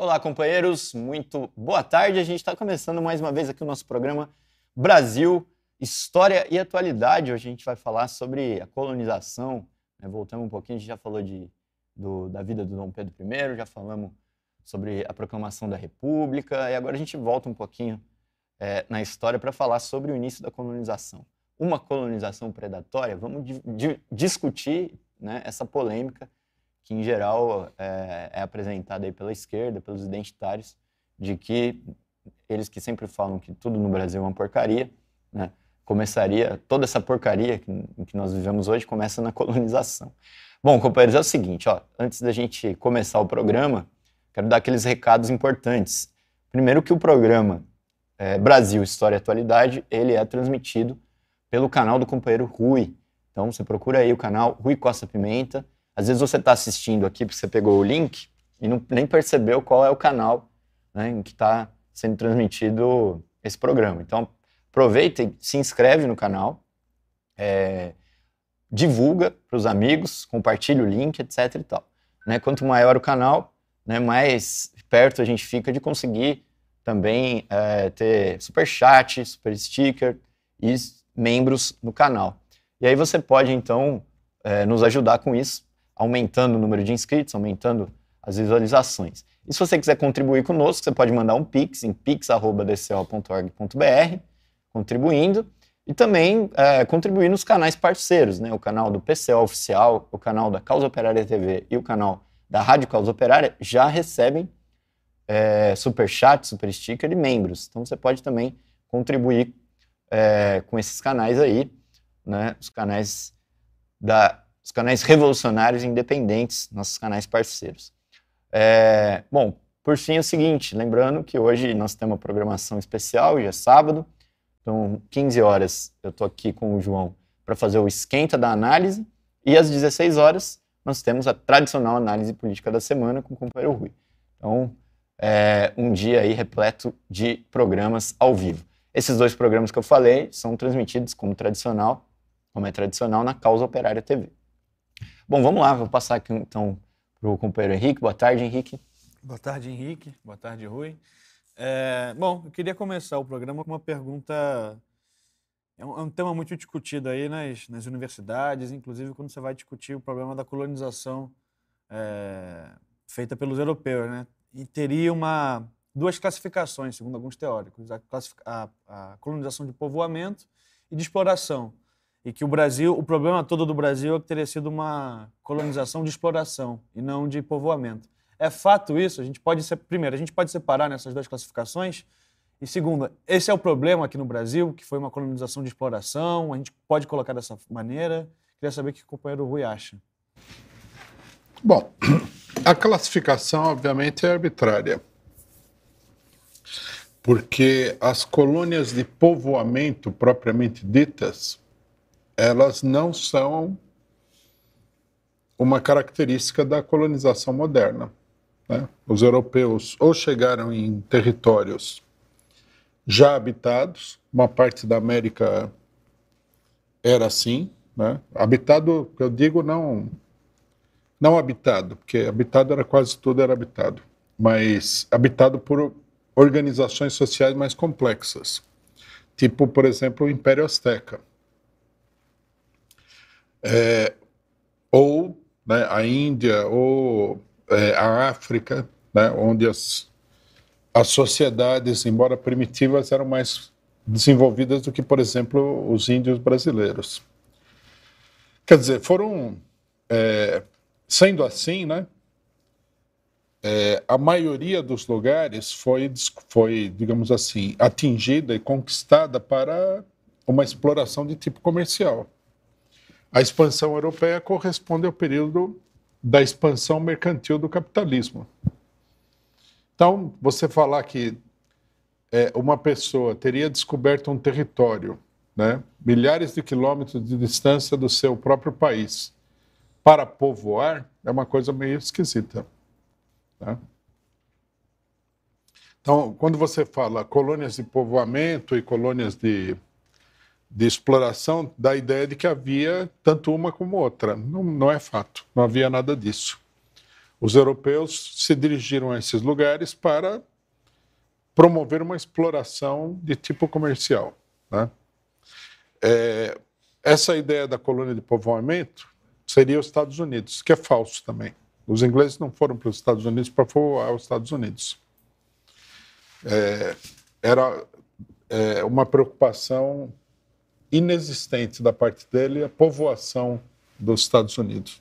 Olá, companheiros, muito boa tarde. A gente está começando mais uma vez aqui o nosso programa Brasil, História e Atualidade. Hoje a gente vai falar sobre a colonização. Né? Voltamos um pouquinho, a gente já falou de, do, da vida do Dom Pedro I, já falamos sobre a proclamação da República, e agora a gente volta um pouquinho é, na história para falar sobre o início da colonização. Uma colonização predatória? Vamos di, di, discutir né, essa polêmica que em geral é, é apresentada aí pela esquerda, pelos identitários, de que eles que sempre falam que tudo no Brasil é uma porcaria, né? começaria toda essa porcaria que, que nós vivemos hoje começa na colonização. Bom, companheiros, é o seguinte, ó, antes da gente começar o programa, quero dar aqueles recados importantes. Primeiro que o programa é, Brasil História e Atualidade, ele é transmitido pelo canal do companheiro Rui. Então você procura aí o canal Rui Costa Pimenta, às vezes você está assistindo aqui porque você pegou o link e não, nem percebeu qual é o canal né, em que está sendo transmitido esse programa. Então, aproveita e se inscreve no canal, é, divulga para os amigos, compartilha o link, etc. E tal. Né, quanto maior o canal, né, mais perto a gente fica de conseguir também é, ter super chat, super sticker e membros no canal. E aí você pode então é, nos ajudar com isso aumentando o número de inscritos, aumentando as visualizações. E se você quiser contribuir conosco, você pode mandar um pix em pix.dco.org.br, contribuindo, e também é, contribuir nos canais parceiros, né? o canal do PCO Oficial, o canal da Causa Operária TV e o canal da Rádio Causa Operária já recebem é, super chat, super sticker e membros. Então você pode também contribuir é, com esses canais aí, né? os canais da os canais revolucionários independentes, nossos canais parceiros. É, bom, por fim é o seguinte, lembrando que hoje nós temos uma programação especial, hoje é sábado, então 15 horas eu estou aqui com o João para fazer o esquenta da análise e às 16 horas nós temos a tradicional análise política da semana com o companheiro Rui. Então, é um dia aí repleto de programas ao vivo. Esses dois programas que eu falei são transmitidos como tradicional, como é tradicional na Causa Operária TV. Bom, vamos lá, vou passar aqui então para o companheiro Henrique. Boa tarde, Henrique. Boa tarde, Henrique. Boa tarde, Rui. É, bom, eu queria começar o programa com uma pergunta. É um, é um tema muito discutido aí nas, nas, universidades, inclusive quando você vai discutir o problema da colonização é, feita pelos europeus, né? E teria uma, duas classificações, segundo alguns teóricos: a, a, a colonização de povoamento e de exploração e que o Brasil, o problema todo do Brasil é que teria sido uma colonização de exploração e não de povoamento. É fato isso? A gente pode ser, primeiro, a gente pode separar nessas duas classificações. E segundo, esse é o problema aqui no Brasil, que foi uma colonização de exploração, a gente pode colocar dessa maneira. Queria saber o que o companheiro Rui acha. Bom, a classificação obviamente é arbitrária. Porque as colônias de povoamento propriamente ditas, elas não são uma característica da colonização moderna. Né? Os europeus ou chegaram em territórios já habitados, uma parte da América era assim, né? habitado, eu digo não não habitado, porque habitado era quase tudo era habitado, mas habitado por organizações sociais mais complexas, tipo por exemplo o Império Azteca é, ou né, a Índia, ou é, a África, né, onde as, as sociedades, embora primitivas, eram mais desenvolvidas do que, por exemplo, os índios brasileiros. Quer dizer, foram. É, sendo assim, né, é, a maioria dos lugares foi, foi, digamos assim, atingida e conquistada para uma exploração de tipo comercial. A expansão europeia corresponde ao período da expansão mercantil do capitalismo. Então, você falar que é, uma pessoa teria descoberto um território, né, milhares de quilômetros de distância do seu próprio país, para povoar, é uma coisa meio esquisita. Né? Então, quando você fala colônias de povoamento e colônias de de exploração da ideia de que havia tanto uma como outra. Não, não é fato, não havia nada disso. Os europeus se dirigiram a esses lugares para promover uma exploração de tipo comercial. Né? É, essa ideia da colônia de povoamento seria os Estados Unidos, que é falso também. Os ingleses não foram para os Estados Unidos para povoar os Estados Unidos. É, era é, uma preocupação inexistente da parte dele a povoação dos Estados Unidos.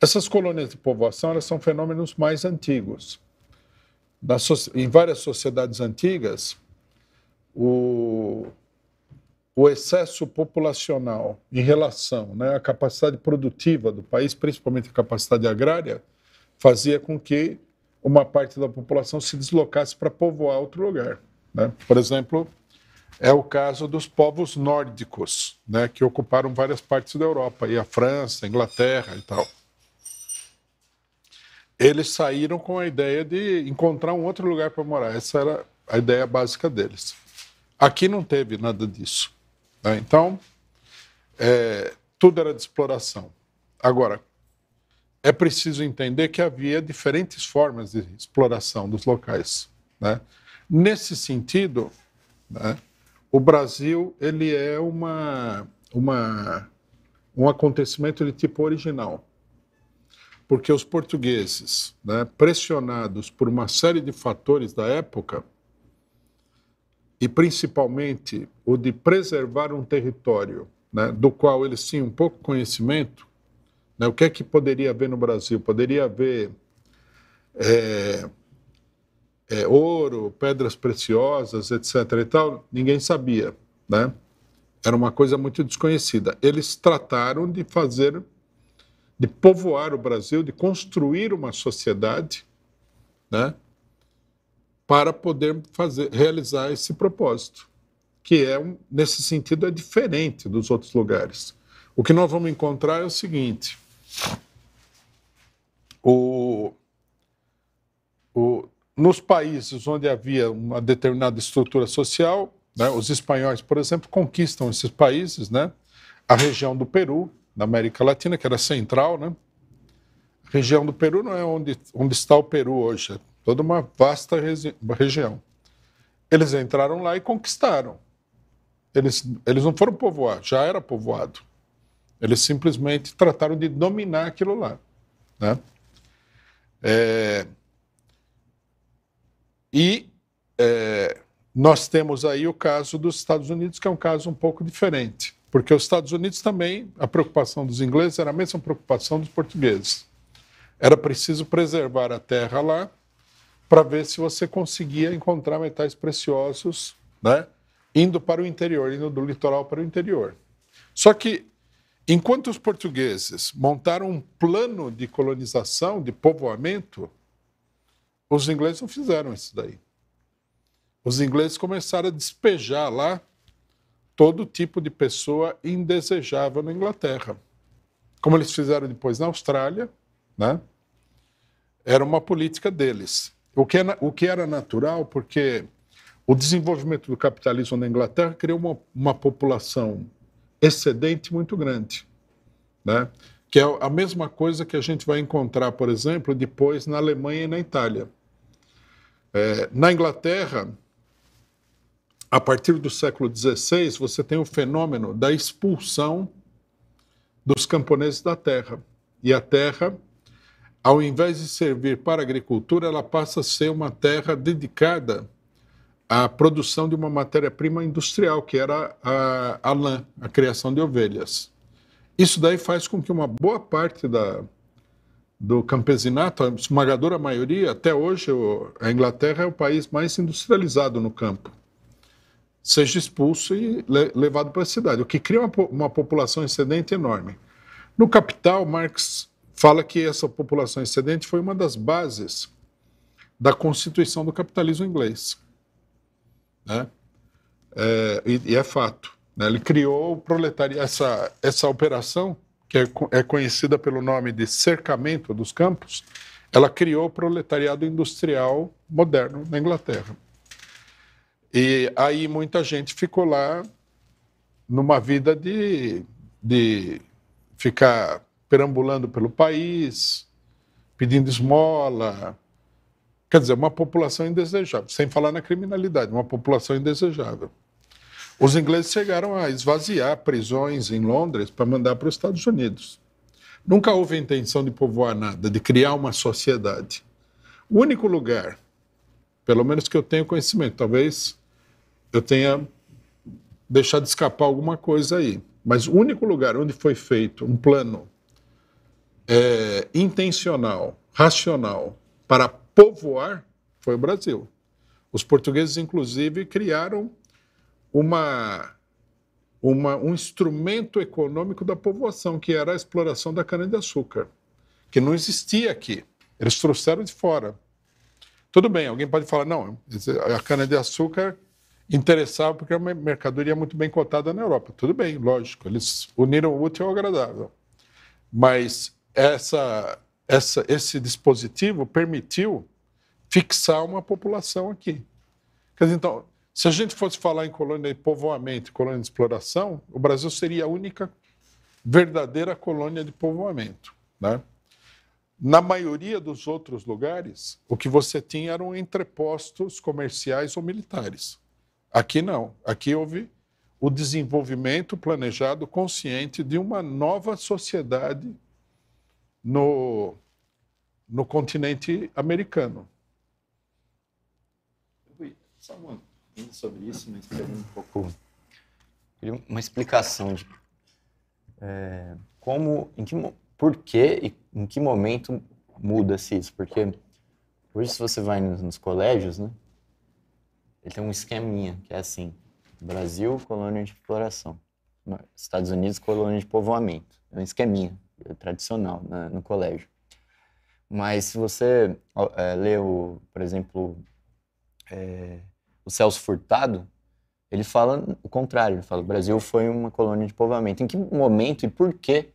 Essas colônias de povoação elas são fenômenos mais antigos. So em várias sociedades antigas, o, o excesso populacional em relação né, à capacidade produtiva do país, principalmente a capacidade agrária, fazia com que uma parte da população se deslocasse para povoar outro lugar. Né? Por exemplo, é o caso dos povos nórdicos, né, que ocuparam várias partes da Europa, e a França, a Inglaterra e tal. Eles saíram com a ideia de encontrar um outro lugar para morar. Essa era a ideia básica deles. Aqui não teve nada disso. Né? Então, é, tudo era de exploração. Agora, é preciso entender que havia diferentes formas de exploração dos locais. Né? Nesse sentido, né, o Brasil ele é uma, uma, um acontecimento de tipo original. Porque os portugueses, né, pressionados por uma série de fatores da época, e principalmente o de preservar um território né, do qual eles tinham pouco conhecimento, né, o que é que poderia haver no Brasil? Poderia haver é, é, ouro, pedras preciosas, etc. e tal, ninguém sabia, né? Era uma coisa muito desconhecida. Eles trataram de fazer, de povoar o Brasil, de construir uma sociedade, né? Para poder fazer, realizar esse propósito, que é um, nesse sentido é diferente dos outros lugares. O que nós vamos encontrar é o seguinte: o, o nos países onde havia uma determinada estrutura social, né, os espanhóis, por exemplo, conquistam esses países, né? A região do Peru, da América Latina, que era central, né? A região do Peru não é onde, onde está o Peru hoje, é toda uma vasta região. Eles entraram lá e conquistaram. Eles, eles não foram povoar, já era povoado. Eles simplesmente trataram de dominar aquilo lá. Né? É, e é, nós temos aí o caso dos Estados Unidos, que é um caso um pouco diferente, porque os Estados Unidos também, a preocupação dos ingleses era a mesma preocupação dos portugueses. Era preciso preservar a terra lá para ver se você conseguia encontrar metais preciosos, né? Indo para o interior, indo do litoral para o interior. Só que, enquanto os portugueses montaram um plano de colonização, de povoamento, os ingleses não fizeram isso daí. Os ingleses começaram a despejar lá todo tipo de pessoa indesejável na Inglaterra. Como eles fizeram depois na Austrália, né? Era uma política deles. O que, era, é o que era natural, porque o desenvolvimento do capitalismo na Inglaterra criou uma, uma população excedente muito grande, né? que é a mesma coisa que a gente vai encontrar, por exemplo, depois na Alemanha e na Itália. É, na Inglaterra, a partir do século XVI, você tem o fenômeno da expulsão dos camponeses da terra. E a terra, ao invés de servir para a agricultura, ela passa a ser uma terra dedicada à produção de uma matéria-prima industrial, que era a, a lã, a criação de ovelhas. Isso daí faz com que uma boa parte da, do campesinato, a esmagadora maioria, até hoje, a Inglaterra é o país mais industrializado no campo, seja expulso e levado para a cidade, o que cria uma, uma população excedente enorme. No Capital, Marx fala que essa população excedente foi uma das bases da constituição do capitalismo inglês. Né? É, e, e, é fato. Né? Ele criou o proletariado, essa, essa operação que é, é, conhecida pelo nome de cercamento dos campos, ela criou o proletariado industrial moderno na Inglaterra. E aí muita gente ficou lá numa vida de, de ficar perambulando pelo país, pedindo esmola. Quer dizer, uma população indesejável, sem falar na criminalidade, uma população indesejável. Os ingleses chegaram a esvaziar prisões em Londres para mandar para os Estados Unidos. Nunca houve a intenção de povoar nada, de criar uma sociedade. O único lugar, pelo menos que eu tenho conhecimento, talvez eu tenha deixado escapar alguma coisa aí, mas o único lugar onde foi feito um plano é, intencional, racional, para povoar foi o Brasil. Os portugueses, inclusive, criaram uma, uma, um instrumento econômico da povoação, que era a exploração da cana-de-açúcar, que não existia aqui. Eles trouxeram de fora. Tudo bem, alguém pode falar, não, a cana-de-açúcar interessava porque é uma mercadoria muito bem cotada na Europa. Tudo bem, lógico, eles uniram o útil ao agradável. Mas essa, essa, esse dispositivo permitiu fixar uma população aqui. Quer dizer, então, se a gente fosse falar em colônia de povoamento, colônia de exploração, o Brasil seria a única verdadeira colônia de povoamento. Né? Na maioria dos outros lugares, o que você tinha eram entrepostos comerciais ou militares. Aqui não. Aqui houve o desenvolvimento planejado, consciente de uma nova sociedade no, no continente americano. um sobre isso, mas queria um pouco uma explicação de é, como, em que, por que e em que momento muda-se isso, porque hoje se você vai nos, nos, colégios, né, ele tem um esqueminha que é assim, Brasil, colônia de exploração, Estados Unidos, colônia de povoamento, é um esqueminha é tradicional né, no colégio. Mas se você é, lê, o, por exemplo, é, o Celso Furtado, ele fala o contrário. Ele fala: o Brasil foi uma colônia de povoamento. Em que momento e por que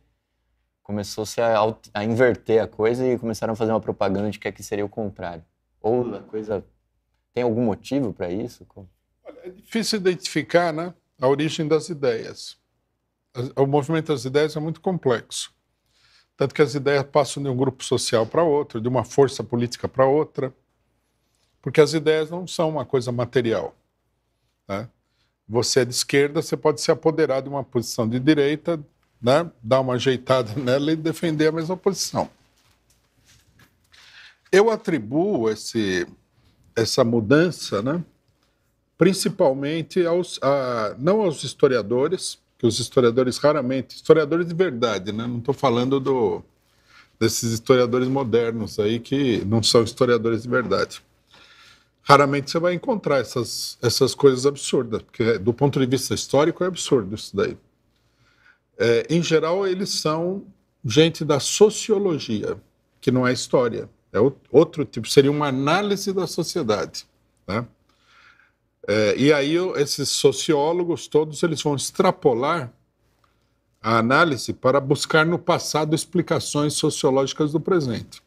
começou-se a, a, inverter a coisa e começaram a fazer uma propaganda de que aqui seria o contrário? Ou a coisa. Tem algum motivo para isso? É difícil identificar né, a origem das ideias. O movimento das ideias é muito complexo. Tanto que as ideias passam de um grupo social para outro, de uma força política para outra. Porque as ideias não são uma coisa material. Né? Você é de esquerda, você pode se apoderar de uma posição de direita, né? dar uma ajeitada nela e defender a mesma posição. Eu atribuo esse, essa mudança, né? principalmente aos, a, não aos historiadores, que os historiadores raramente, historiadores de verdade, né? não estou falando do, desses historiadores modernos aí que não são historiadores de verdade raramente você vai encontrar essas, essas coisas absurdas, porque do ponto de vista histórico é absurdo isso daí. É, em geral, eles são gente da sociologia, que não é história. É outro tipo, seria uma análise da sociedade. Né? É, e aí, esses sociólogos todos, eles vão extrapolar a análise para buscar no passado explicações sociológicas do presente.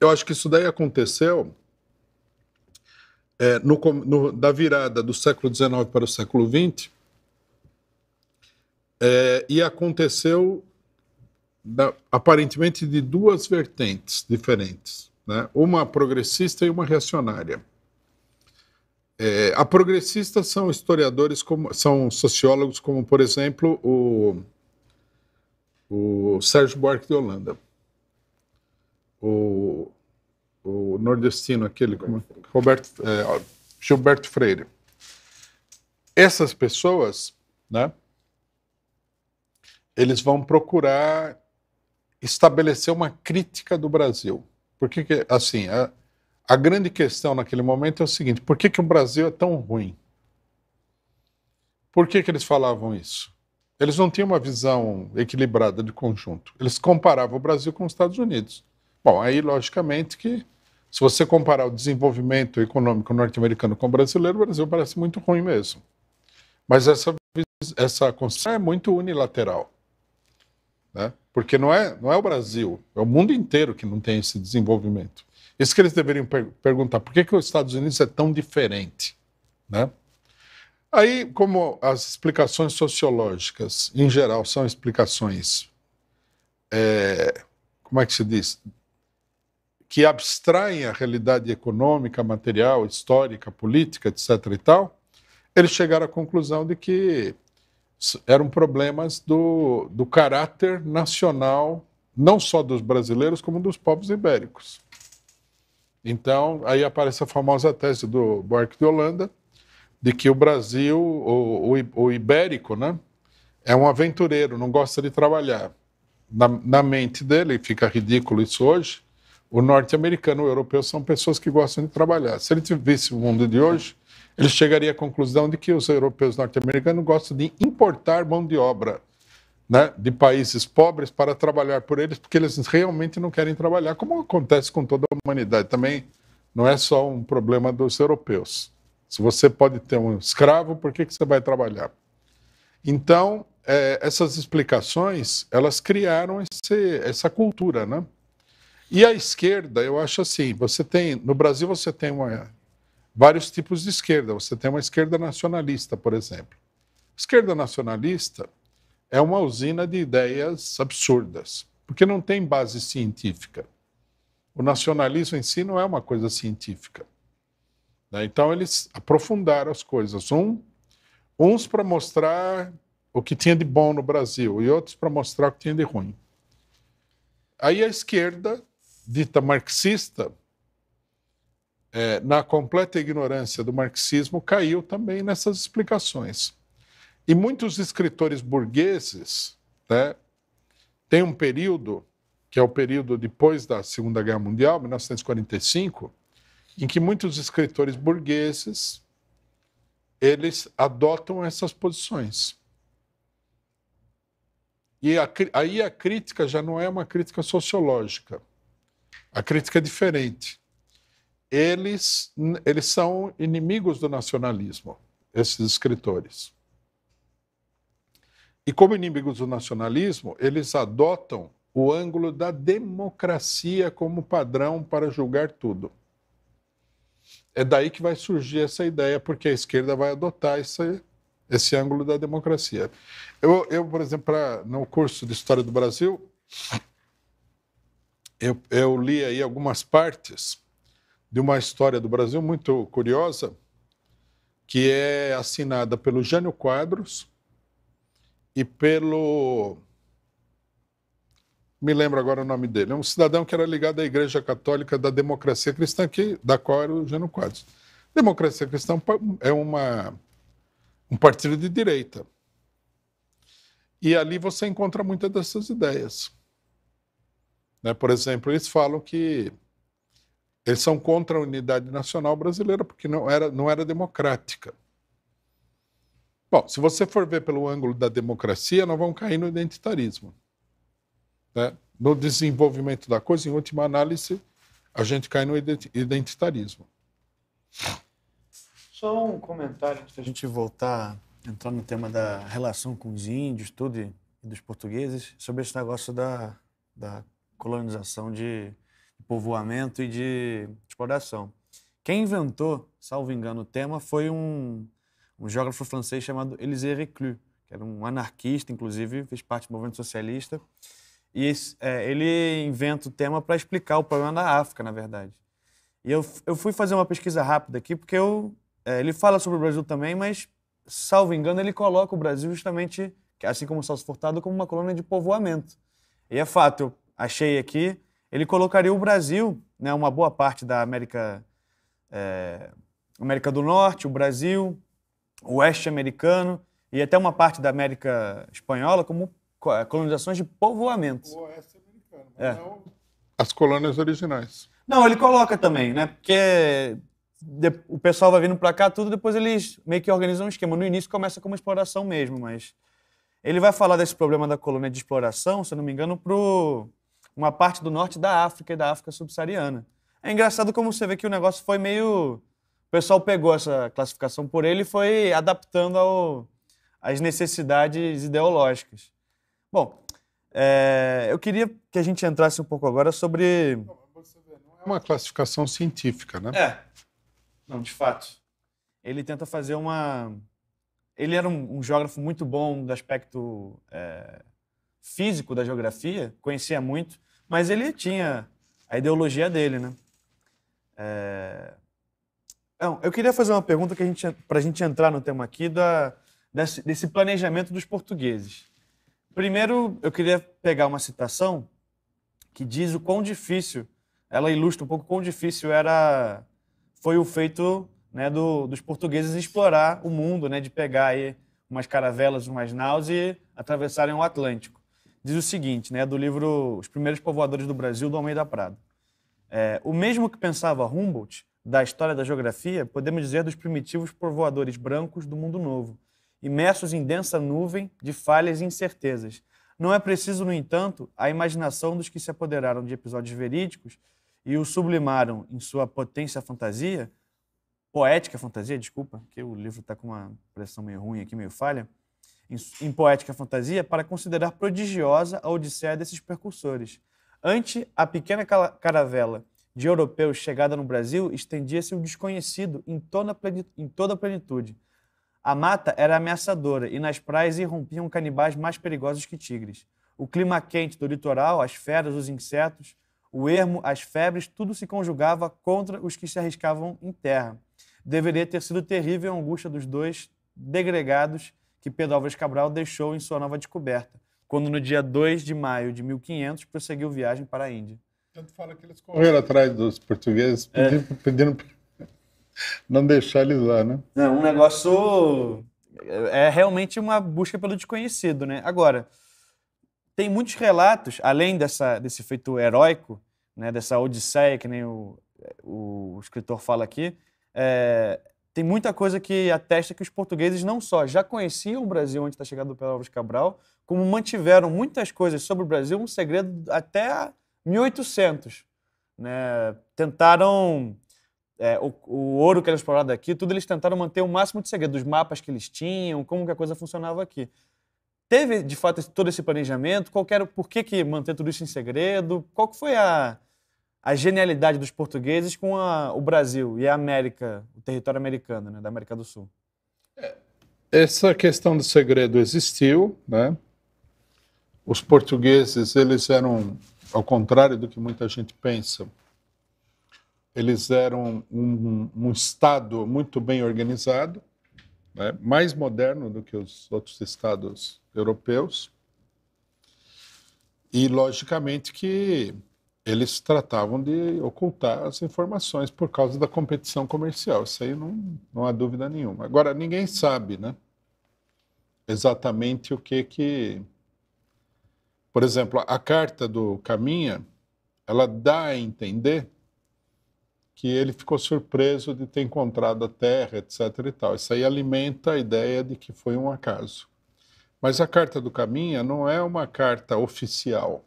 Eu acho que isso daí aconteceu é, no, no, da virada do século XIX para o século XX, é, e aconteceu da, aparentemente de duas vertentes diferentes, né? uma progressista e uma reacionária. É, a progressista são historiadores, como, são sociólogos, como, por exemplo, o, o Sérgio Buarque de Holanda. O, o nordestino aquele, como é? Roberto, é, Gilberto Freire. Essas pessoas, né, eles vão procurar estabelecer uma crítica do Brasil. Porque, assim, a, a grande questão naquele momento é o seguinte, por que, que o Brasil é tão ruim? Por que, que eles falavam isso? Eles não tinham uma visão equilibrada de conjunto. Eles comparavam o Brasil com os Estados Unidos. Bom, aí logicamente que se você comparar o desenvolvimento econômico norte-americano com o brasileiro, o Brasil parece muito ruim mesmo. Mas essa essa construção é muito unilateral, né? Porque não é não é o Brasil, é o mundo inteiro que não tem esse desenvolvimento. Isso que eles deveriam per perguntar: por que que os Estados Unidos é tão diferente, né? Aí, como as explicações sociológicas, em geral, são explicações, é, como é que se diz, que abstraem a realidade econômica, material, histórica, política, etc. e tal, eles chegaram à conclusão de que eram problemas do, do caráter nacional, não só dos brasileiros, como dos povos ibéricos. Então, aí aparece a famosa tese do Buarque de Holanda, de que o Brasil, o, o, o ibérico, né, é um aventureiro, não gosta de trabalhar. Na, na mente dele, fica ridículo isso hoje, o norte-americano, o europeu, são pessoas que gostam de trabalhar. Se ele visse o mundo de hoje, ele chegaria à conclusão de que os europeus norte-americanos gostam de importar mão de obra né, de países pobres para trabalhar por eles, porque eles realmente não querem trabalhar, como acontece com toda a humanidade. Também não é só um problema dos europeus. Se você pode ter um escravo, por que, que você vai trabalhar? Então, é, essas explicações, elas criaram esse, essa cultura, né? E a esquerda, eu acho assim, você tem, no Brasil você tem uma, vários tipos de esquerda. Você tem uma esquerda nacionalista, por exemplo. Esquerda nacionalista é uma usina de ideias absurdas, porque não tem base científica. O nacionalismo em si não é uma coisa científica. Né? Então eles aprofundaram as coisas. Um, uns para mostrar o que tinha de bom no Brasil e outros para mostrar o que tinha de ruim. Aí a esquerda dita marxista, é, na completa ignorância do marxismo, caiu também nessas explicações. E muitos escritores burgueses né, têm um período, que é o período depois da Segunda Guerra Mundial, 1945, em que muitos escritores burgueses eles adotam essas posições. E a, aí a crítica já não é uma crítica sociológica, a crítica é diferente. Eles, eles são inimigos do nacionalismo, esses escritores. E como inimigos do nacionalismo, eles adotam o ângulo da democracia como padrão para julgar tudo. É daí que vai surgir essa ideia, porque a esquerda vai adotar esse, esse ângulo da democracia. Eu, eu por exemplo, pra, no curso de História do Brasil, eu, eu li aí algumas partes de uma história do Brasil muito curiosa, que é assinada pelo Jânio Quadros e pelo. Me lembro agora o nome dele. É um cidadão que era ligado à Igreja Católica da Democracia Cristã, que, da qual era o Jânio Quadros. Democracia Cristã é, é uma, um partido de direita. E ali você encontra muitas dessas ideias. Né? Por exemplo, eles falam que eles são contra a unidade nacional brasileira porque não era, não era democrática. Bom, se você for ver pelo ângulo da democracia, nós vamos cair no identitarismo. Né? No desenvolvimento da coisa, em última análise, a gente cai no identitarismo. Só um comentário antes da gente voltar, entrar no tema da relação com os índios, tudo, e dos portugueses, sobre esse negócio da, da colonização, de povoamento e de exploração. Quem inventou, salvo engano, o tema foi um, um geógrafo francês chamado Élisée Reclus, que era um anarquista, inclusive, fez parte do movimento socialista. E é, ele inventa o tema para explicar o problema da África, na verdade. E eu, eu fui fazer uma pesquisa rápida aqui, porque eu, é, ele fala sobre o Brasil também, mas, salvo engano, ele coloca o Brasil justamente, assim como o Celso Furtado, como uma colônia de povoamento. E é fato, eu achei aqui, ele colocaria o Brasil, né, uma boa parte da América, é, América do Norte, o Brasil, o oeste americano e até uma parte da América espanhola como é, colonizações de povoamentos. O oeste americano, é. não... As colônias originais. Não, ele coloca também, né? Porque o pessoal vai vindo para cá tudo, depois eles meio que organizam um esquema. No início começa como exploração mesmo, mas ele vai falar desse problema da colônia de exploração, se não me engano, pro uma parte do norte da África e da África subsaariana. É engraçado como você vê que o negócio foi meio. O pessoal pegou essa classificação por ele e foi adaptando ao... às necessidades ideológicas. Bom, é... eu queria que a gente entrasse um pouco agora sobre. Não, é uma classificação científica, né? É. Não, de fato. Ele tenta fazer uma. Ele era um, um geógrafo muito bom do aspecto é físico da geografia, conhecia muito, mas ele tinha a ideologia dele, né? É... Não, eu queria fazer uma pergunta a gente, para a gente entrar no tema aqui da, desse, desse planejamento dos portugueses. Primeiro, eu queria pegar uma citação que diz o quão difícil, ela ilustra um pouco quão difícil era, foi o feito né, do, dos portugueses explorar o mundo, né, de pegar aí umas caravelas, umas naus e atravessarem o Atlântico diz o seguinte, né, do livro Os Primeiros Povoadores do Brasil, do Almeida Prado. É, o mesmo que pensava Humboldt da história da geografia, podemos dizer dos primitivos povoadores brancos do mundo novo, imersos em densa nuvem de falhas e incertezas. Não é preciso, no entanto, a imaginação dos que se apoderaram de episódios verídicos e o sublimaram em sua potência fantasia, poética fantasia, desculpa, que o livro está com uma pressão meio ruim aqui, meio falha, em, em poética fantasia para considerar prodigiosa a odisseia desses precursores. Ante a pequena caravela de europeus chegada no Brasil, estendia-se o desconhecido em toda, em toda a plenitude. A mata era ameaçadora e nas praias irrompiam canibais mais perigosos que tigres. O clima quente do litoral, as feras, os insetos, o ermo, as febres, tudo se conjugava contra os que se arriscavam em terra. Deveria ter sido terrível a angústia dos dois degregados que Pedro Álvares Cabral deixou em sua nova descoberta, quando no dia 2 de maio de 1500 prosseguiu viagem para a Índia. Tanto fala que eles correram atrás dos portugueses pedindo, é. pedindo não deixar eles lá, né? É um negócio é realmente uma busca pelo desconhecido, né? Agora, tem muitos relatos, além dessa, desse feito heróico, né, dessa odisseia, que nem o, o escritor fala aqui, é, tem muita coisa que atesta que os portugueses não só já conheciam o Brasil antes da chegada do Pedro Álvares Cabral, como mantiveram muitas coisas sobre o Brasil um segredo até 1800. Né? Tentaram é, o, o, ouro que era explorado aqui, tudo eles tentaram manter o máximo de segredo dos mapas que eles tinham, como que a coisa funcionava aqui. Teve, de fato, todo esse planejamento? Qual era, por que, que manter tudo isso em segredo? Qual que foi a, a genialidade dos portugueses com a, o Brasil e a América, o território americano, né, da América do Sul. É, essa questão do segredo existiu, né? Os portugueses, eles eram, ao contrário do que muita gente pensa, eles eram um, um, estado muito bem organizado, né? mais moderno do que os outros estados europeus, e logicamente que eles tratavam de ocultar as informações por causa da competição comercial. Isso aí não, não há dúvida nenhuma. Agora, ninguém sabe né, exatamente o que que... Por exemplo, a carta do Caminha, ela dá a entender que ele ficou surpreso de ter encontrado a Terra, etc. E tal. Isso aí alimenta a ideia de que foi um acaso. Mas a carta do Caminha não é uma carta oficial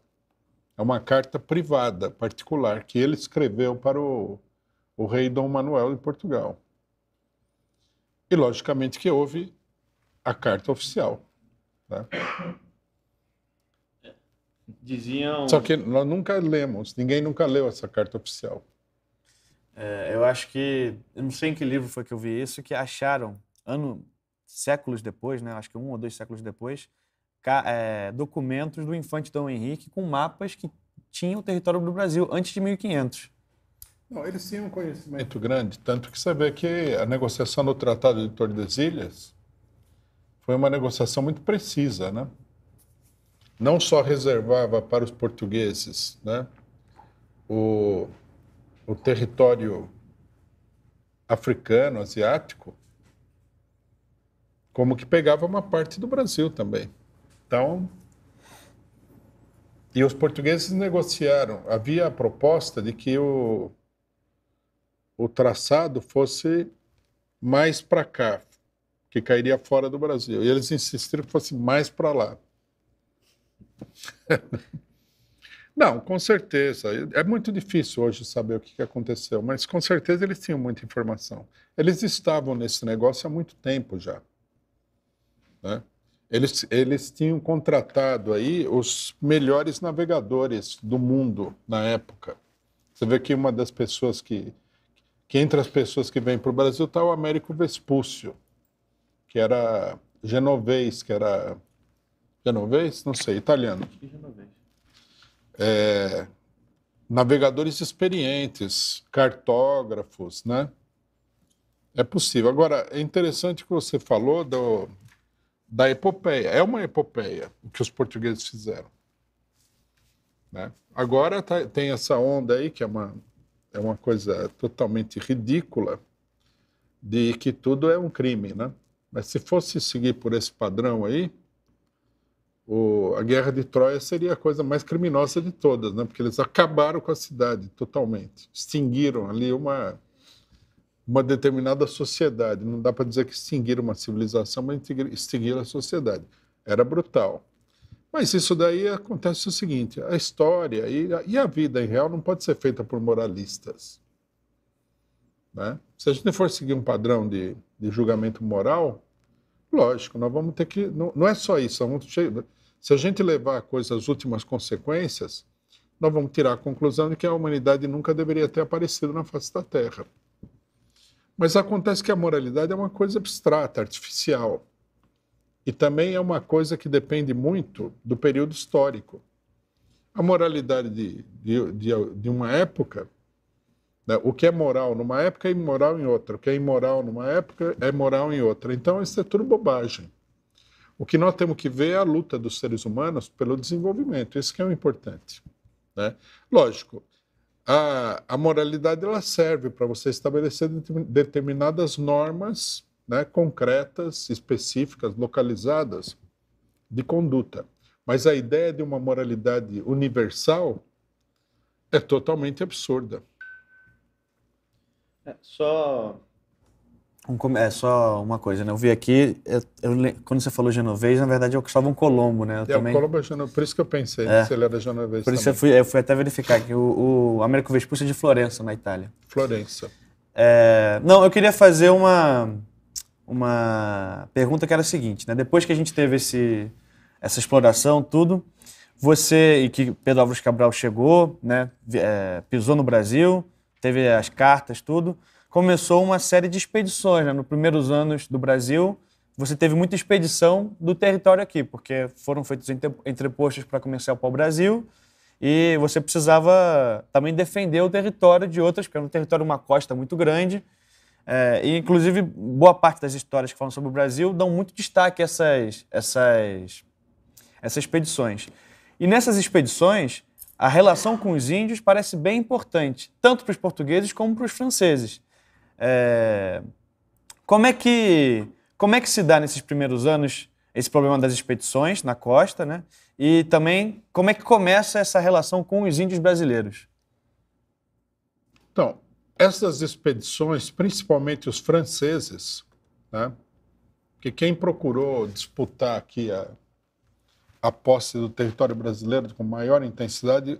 é uma carta privada, particular, que ele escreveu para o, o rei Dom Manuel de Portugal. E, logicamente, que houve a carta oficial. Né? Diziam... Só que nós nunca lemos, ninguém nunca leu essa carta oficial. É, eu acho que, eu não sei em que livro foi que eu vi isso, que acharam, ano, séculos depois, né? acho que um ou dois séculos depois, é, documentos do infante Dom Henrique com mapas que tinham o território do Brasil antes de 1500. Não, eles tinham um conhecimento grande, tanto que você vê que a negociação do Tratado de Tordesilhas foi uma negociação muito precisa, né? Não só reservava para os portugueses, né, o, o território africano, asiático, como que pegava uma parte do Brasil também. Então, e os portugueses negociaram. Havia a proposta de que o, o traçado fosse mais para cá, que cairia fora do Brasil. E eles insistiram que fosse mais para lá. Não, com certeza. É muito difícil hoje saber o que aconteceu, mas com certeza eles tinham muita informação. Eles estavam nesse negócio há muito tempo já. Né? Eles, eles tinham contratado aí os melhores navegadores do mundo na época. Você vê que uma das pessoas que, que entre as pessoas que vêm para o Brasil está o Américo Vespúcio, que era genovês, que era genovês, não sei, italiano. É, navegadores experientes, cartógrafos, né? É possível. Agora, é interessante que você falou do, da epopeia. É uma epopeia o que os portugueses fizeram. Né? Agora tá, tem essa onda aí, que é uma, é uma coisa totalmente ridícula, de que tudo é um crime. Né? Mas se fosse seguir por esse padrão aí, o, a guerra de Troia seria a coisa mais criminosa de todas, né? porque eles acabaram com a cidade totalmente, extinguiram ali uma uma determinada sociedade. Não dá para dizer que extinguir uma civilização, mas extinguir a sociedade. Era brutal. Mas isso daí acontece o seguinte: a história e a, e a vida em real não pode ser feita por moralistas. Né? Se a gente for seguir um padrão de, de julgamento moral, lógico, nós vamos ter que. Não, não é só isso. se a gente levar a coisa às últimas consequências, nós vamos tirar a conclusão de que a humanidade nunca deveria ter aparecido na face da Terra. Mas acontece que a moralidade é uma coisa abstrata, artificial. E também é uma coisa que depende muito do período histórico. A moralidade de, de, de, de uma época, né? o que é moral numa época é imoral em outra, o que é imoral numa época é moral em outra. Então, isso é tudo bobagem. O que nós temos que ver é a luta dos seres humanos pelo desenvolvimento. Isso que é o importante. Né? Lógico, a, a moralidade ela serve para você estabelecer determinadas normas né, concretas, específicas, localizadas de conduta. Mas a ideia de uma moralidade universal é totalmente absurda. É, só um, é só uma coisa, né? Eu vi aqui, eu, eu, quando você falou genovês, na verdade é o Cristóvão Colombo, né? Eu é, também... o Colombo é genovês, por isso que eu pensei é. se ele era genovês. Por isso eu fui, eu fui até verificar que o, o Américo Vespucci é de Florença, na Itália. Florença. É... Não, eu queria fazer uma, uma pergunta que era a seguinte, né? Depois que a gente teve esse, essa exploração, tudo, você e que Pedro Álvares Cabral chegou, né? É, pisou no Brasil, teve as cartas, tudo começou uma série de expedições. Né? Nos primeiros anos do Brasil, você teve muita expedição do território aqui, porque foram feitos entrepostos para comercial para o Brasil e você precisava também defender o território de outras, porque era um território, uma costa muito grande. É, e, inclusive, boa parte das histórias que falam sobre o Brasil dão muito destaque a essas, essas, essas expedições. E nessas expedições, a relação com os índios parece bem importante, tanto para os portugueses como para os franceses. É... Como é que como é que se dá nesses primeiros anos esse problema das expedições na costa, né? E também como é que começa essa relação com os índios brasileiros? Então, essas expedições, principalmente os franceses, né? quem procurou disputar aqui a, a posse do território brasileiro com maior intensidade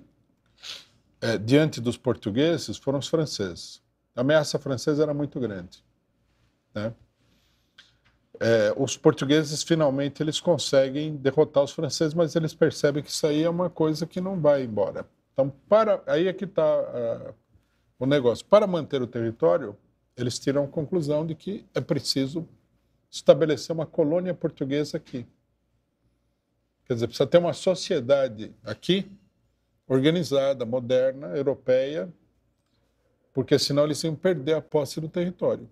é, diante dos portugueses foram os franceses. A ameaça francesa era muito grande. Né? É, os portugueses finalmente eles conseguem derrotar os franceses, mas eles percebem que isso aí é uma coisa que não vai embora. Então, para aí é que está uh, ah, o negócio. Para manter o território, eles tiram a conclusão de que é preciso estabelecer uma colônia portuguesa aqui. Quer dizer, precisa ter uma sociedade aqui organizada, moderna, europeia, porque senão eles iam perder a posse do território.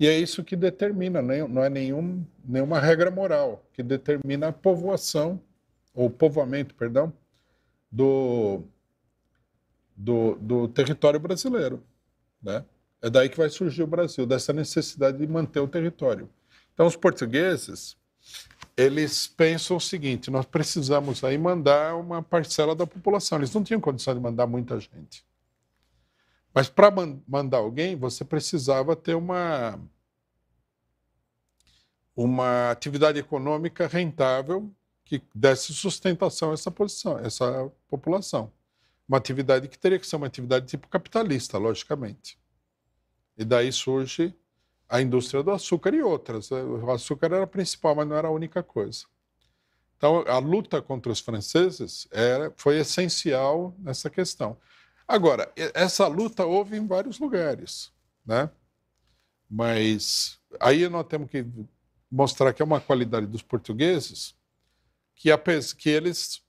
E é isso que determina, né? não é nenhum, nenhuma regra moral, que determina a povoação, ou povoamento, perdão, do, do, do território brasileiro. Né? É daí que vai surgir o Brasil, dessa necessidade de manter o território. Então, os portugueses, eles pensam o seguinte: nós precisamos aí mandar uma parcela da população. Eles não tinham condição de mandar muita gente. Mas para man mandar alguém, você precisava ter uma, uma atividade econômica rentável que desse sustentação a essa, posição, essa população. Uma atividade que teria que ser uma atividade tipo capitalista, logicamente. E daí surge a indústria do açúcar e outras. O açúcar era a principal, mas não era a única coisa. Então, a luta contra os franceses era, foi essencial nessa questão. Agora, essa luta houve em vários lugares, né? Mas aí nós temos que mostrar que é uma qualidade dos portugueses que, a, que eles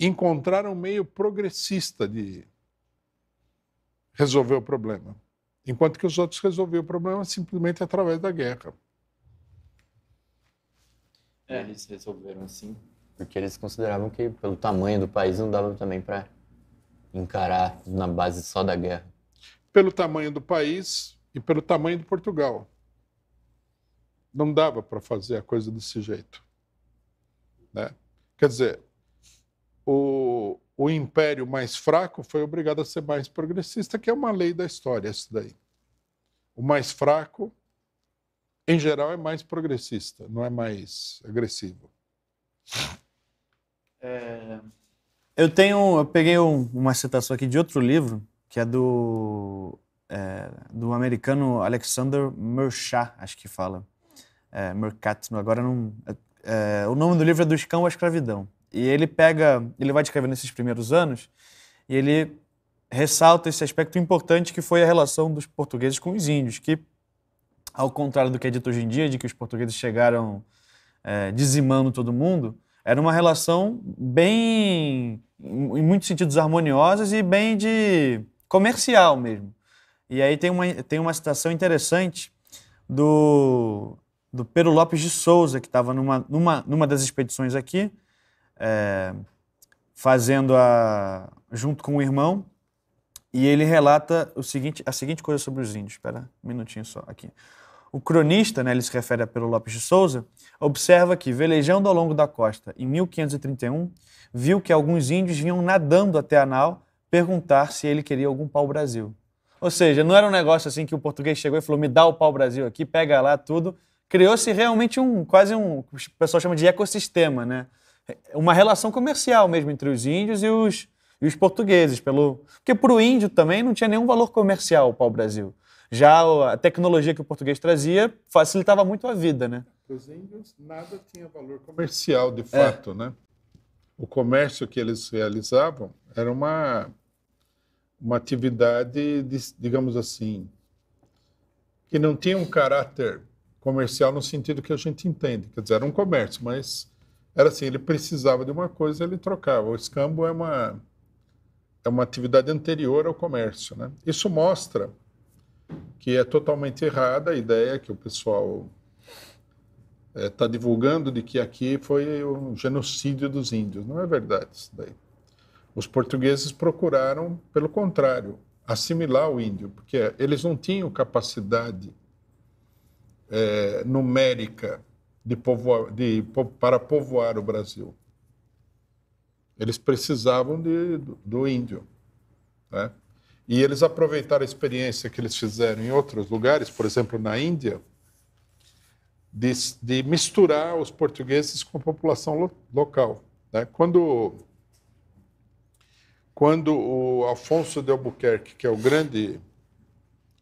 encontraram um meio progressista de resolver o problema, enquanto que os outros resolviam o problema simplesmente através da guerra. É, eles resolveram assim. Porque eles consideravam que, pelo tamanho do país, não dava também para encarar na base só da guerra? Pelo tamanho do país e pelo tamanho de Portugal. Não dava para fazer a coisa desse jeito. Né? Quer dizer, o, o império mais fraco foi obrigado a ser mais progressista, que é uma lei da história, isso daí. O mais fraco, em geral, é mais progressista, não é mais agressivo. É, eu tenho. Eu peguei um, uma citação aqui de outro livro, que é do. É, do americano Alexander Murchat, acho que fala. É, agora não. É, é, o nome do livro é Do Escão à Escravidão. E ele pega. Ele vai descrevendo esses primeiros anos, e ele ressalta esse aspecto importante que foi a relação dos portugueses com os índios, que, ao contrário do que é dito hoje em dia, de que os portugueses chegaram é, dizimando todo mundo, era uma relação bem, em muitos sentidos, harmoniosa e bem de comercial mesmo. E aí tem uma, tem uma citação interessante do, do Pedro Lopes de Souza, que estava numa, numa, numa das expedições aqui, é, fazendo a. junto com o irmão. E ele relata o seguinte, a seguinte coisa sobre os índios. Espera um minutinho só aqui. O cronista, né, ele se refere a Pedro Lopes de Souza, observa que, velejando ao longo da costa em 1531, viu que alguns índios vinham nadando até a nau perguntar se ele queria algum pau-brasil. Ou seja, não era um negócio assim que o português chegou e falou: me dá o pau-brasil aqui, pega lá tudo. Criou-se realmente um, quase um, o pessoal chama de ecossistema, né? Uma relação comercial mesmo entre os índios e os, e os portugueses. pelo Porque para o índio também não tinha nenhum valor comercial o pau-brasil. Já a tecnologia que o português trazia facilitava muito a vida, né? os índios, nada tinha valor comercial, de fato, é. né? O comércio que eles realizavam era uma, uma atividade, de, digamos assim, que não tinha um caráter comercial no sentido que a gente entende. Quer dizer, era um comércio, mas era assim, ele precisava de uma coisa, ele trocava. O escambo é uma é uma atividade anterior ao comércio, né? Isso mostra que é totalmente errada a ideia que o pessoal está eh, é, divulgando de que aqui foi um genocídio dos índios. Não é verdade isso daí. Os portugueses procuraram, pelo contrário, assimilar o índio, porque eles não tinham capacidade é, numérica de povoar, de, para povoar o Brasil. Eles precisavam de, do, do índio. Né? E eles aproveitaram a experiência que eles fizeram em outros lugares, por exemplo, na Índia, de, de misturar os portugueses com a população lo, local. Né? Quando, quando o Afonso de Albuquerque, que é o grande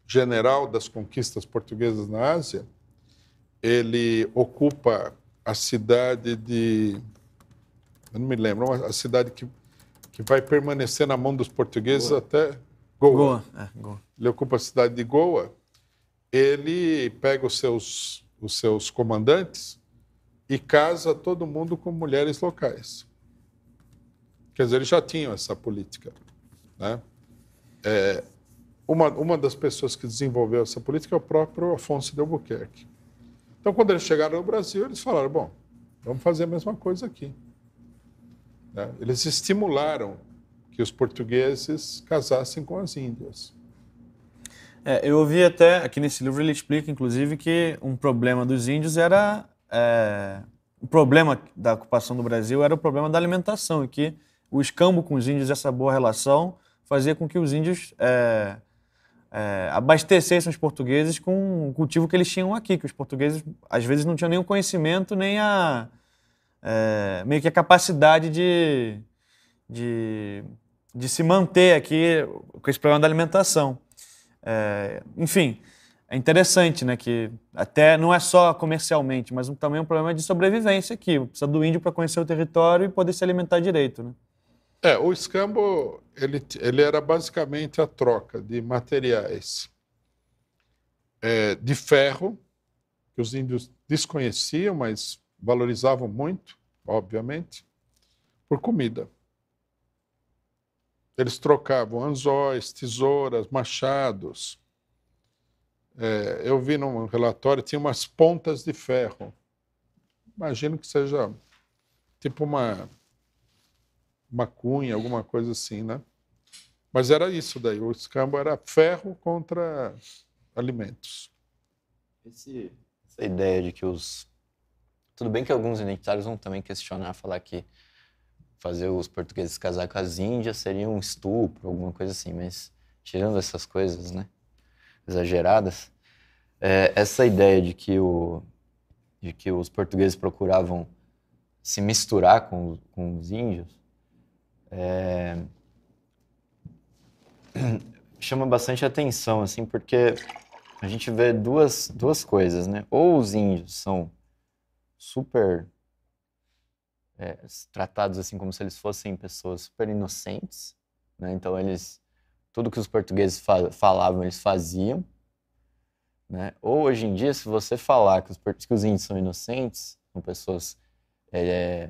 general das conquistas portuguesas na Ásia, ele ocupa a cidade de. Eu não me lembro, a cidade que, que vai permanecer na mão dos portugueses Boa. até Goa. Goa. É, Goa. Ele ocupa a cidade de Goa. Ele pega os seus, os seus comandantes e casa todo mundo com mulheres locais. Quer dizer, eles já tinham essa política. Né? É, uma, uma das pessoas que desenvolveu essa política é o próprio Afonso de Albuquerque. Então, quando eles chegaram ao Brasil, eles falaram: bom, vamos fazer a mesma coisa aqui. Né? Eles estimularam que os portugueses casassem com as índias. É, eu ouvi até, aqui nesse livro ele explica, inclusive, que um problema dos índios era. É, o problema da ocupação do Brasil era o problema da alimentação, e que o escambo com os índios, essa boa relação, fazia com que os índios é, é abastecessem os portugueses com o cultivo que eles tinham aqui, que os portugueses às vezes não tinham nenhum conhecimento, nem a. É, meio que a capacidade de, de de se manter aqui com esse problema da alimentação. É, enfim, é interessante, né, que até não é só comercialmente, mas também é um problema de sobrevivência aqui. Precisa do índio para conhecer o território e poder se alimentar direito, né? É, o escambo, ele, ele era basicamente a troca de materiais é, de ferro, que os índios desconheciam, mas valorizavam muito, obviamente, por comida. Eles trocavam anzóis, tesouras, machados. É, eu vi num relatório, tinha umas pontas de ferro. Imagino que seja tipo uma, uma cunha, alguma coisa assim, né? Mas era isso daí, o escambo era ferro contra alimentos. Esse, essa ideia de que os... Tudo bem que alguns identitários vão também questionar, falar que fazer os portugueses casar com as índias seria um estupro, alguma coisa assim, mas tirando essas coisas, né, exageradas, é, essa ideia de que, o, de que os portugueses procuravam se misturar com, com os índios é, chama bastante atenção, assim, porque a gente vê duas, duas coisas, né? Ou os índios são super é, tratados assim como se eles fossem pessoas super inocentes, né? Então eles tudo que os portugueses fa falavam eles faziam, né? Ou hoje em dia se você falar que os, que os índios são inocentes, são pessoas é, é,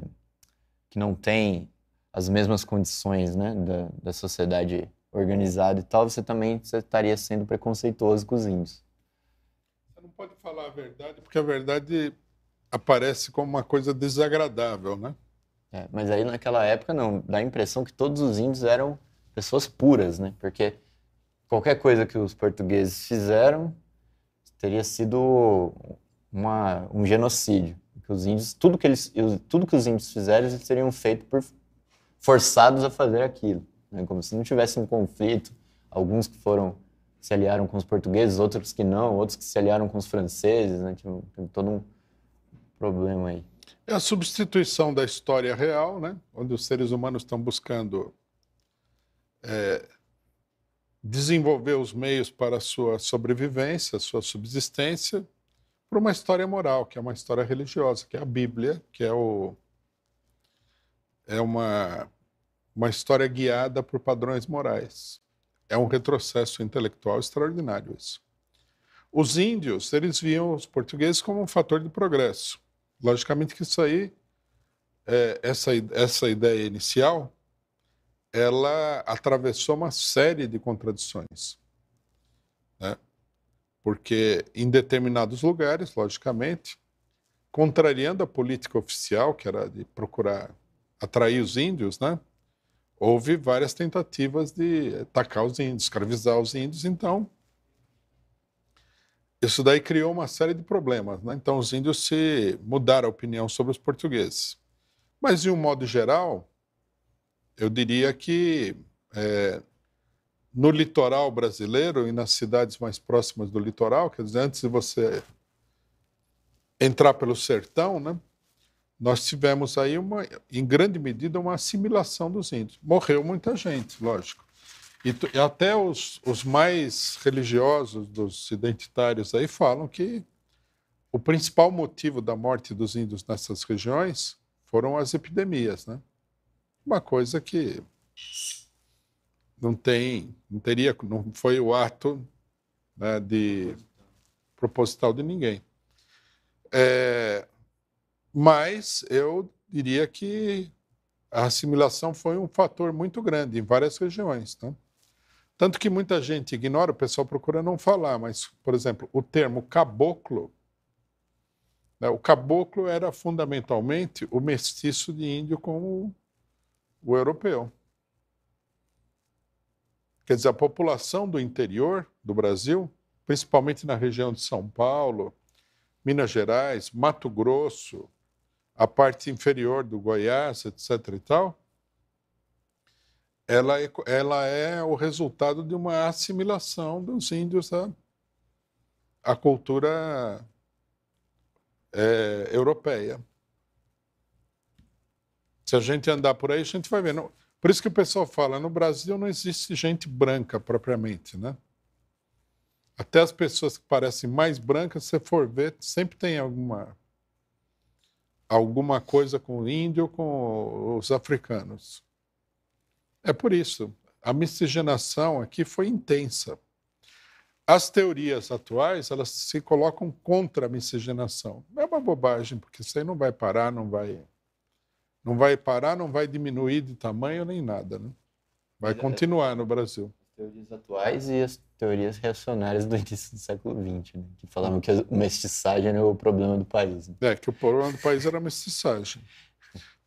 que não têm as mesmas condições, né, da, da sociedade organizada e tal, você também você estaria sendo preconceituoso com os índios. Você não pode falar a verdade, porque a verdade aparece como uma coisa desagradável, né? É, mas aí naquela época não, dá a impressão que todos os índios eram pessoas puras, né? Porque qualquer coisa que os portugueses fizeram teria sido uma, um genocídio. Que os índios, tudo que eles, tudo que os índios fizeram, eles teriam feito por, forçados a fazer aquilo, né? como se não tivesse um conflito. Alguns que foram se aliaram com os portugueses, outros que não, outros que se aliaram com os franceses, né? Tinha, tinha todo um problema aí? É a substituição da história real, né? onde os seres humanos estão buscando é, desenvolver os meios para a sua sobrevivência, a sua subsistência, por uma história moral, que é uma história religiosa, que é a Bíblia, que é, o, é uma, uma história guiada por padrões morais. É um retrocesso intelectual extraordinário isso. Os índios, eles viam os portugueses como um fator de progresso Logicamente que isso aí, é, essa, essa ideia inicial, ela atravessou uma série de contradições. Né? Porque em determinados lugares, logicamente, contrariando a política oficial, que era de procurar atrair os índios, né? houve várias tentativas de atacar os índios, escravizar os índios. Então, isso daí criou uma série de problemas. Né? Então, os índios se mudaram a opinião sobre os portugueses. Mas, de um modo geral, eu diria que é, no litoral brasileiro e nas cidades mais próximas do litoral, quer dizer, antes de você entrar pelo sertão, né, nós tivemos aí, uma, em grande medida, uma assimilação dos índios. Morreu muita gente, lógico. E, e até os, os mais religiosos dos identitários aí falam que o principal motivo da morte dos índios nessas regiões foram as epidemias, né? Uma coisa que não tem, não teria, não foi o ato né, de proposital de ninguém. É, mas eu diria que a assimilação foi um fator muito grande em várias regiões, né? Tanto que muita gente ignora, o pessoal procura não falar, mas, por exemplo, o termo caboclo. Né, o caboclo era fundamentalmente o mestiço de índio com o, o europeu. Quer dizer, a população do interior do Brasil, principalmente na região de São Paulo, Minas Gerais, Mato Grosso, a parte inferior do Goiás, etc. e tal, ela é, ela é o resultado de uma assimilação dos índios à, à cultura é, europeia. Se a gente andar por aí, a gente vai ver. por isso que o pessoal fala, no Brasil não existe gente branca propriamente, né? Até as pessoas que parecem mais brancas, se for ver, sempre tem alguma alguma coisa com o índio ou com os africanos. É por isso, a miscigenação aqui foi intensa. As teorias atuais, elas se colocam contra a miscigenação. É uma bobagem, porque isso aí não vai parar, não vai não vai parar, não vai diminuir de tamanho nem nada, né? Vai é, continuar no Brasil. As teorias atuais e as teorias reacionárias do início do século XX, né? que falavam que a mestiçagem era o problema do país. Né? É, que o problema do país era a mestiçagem.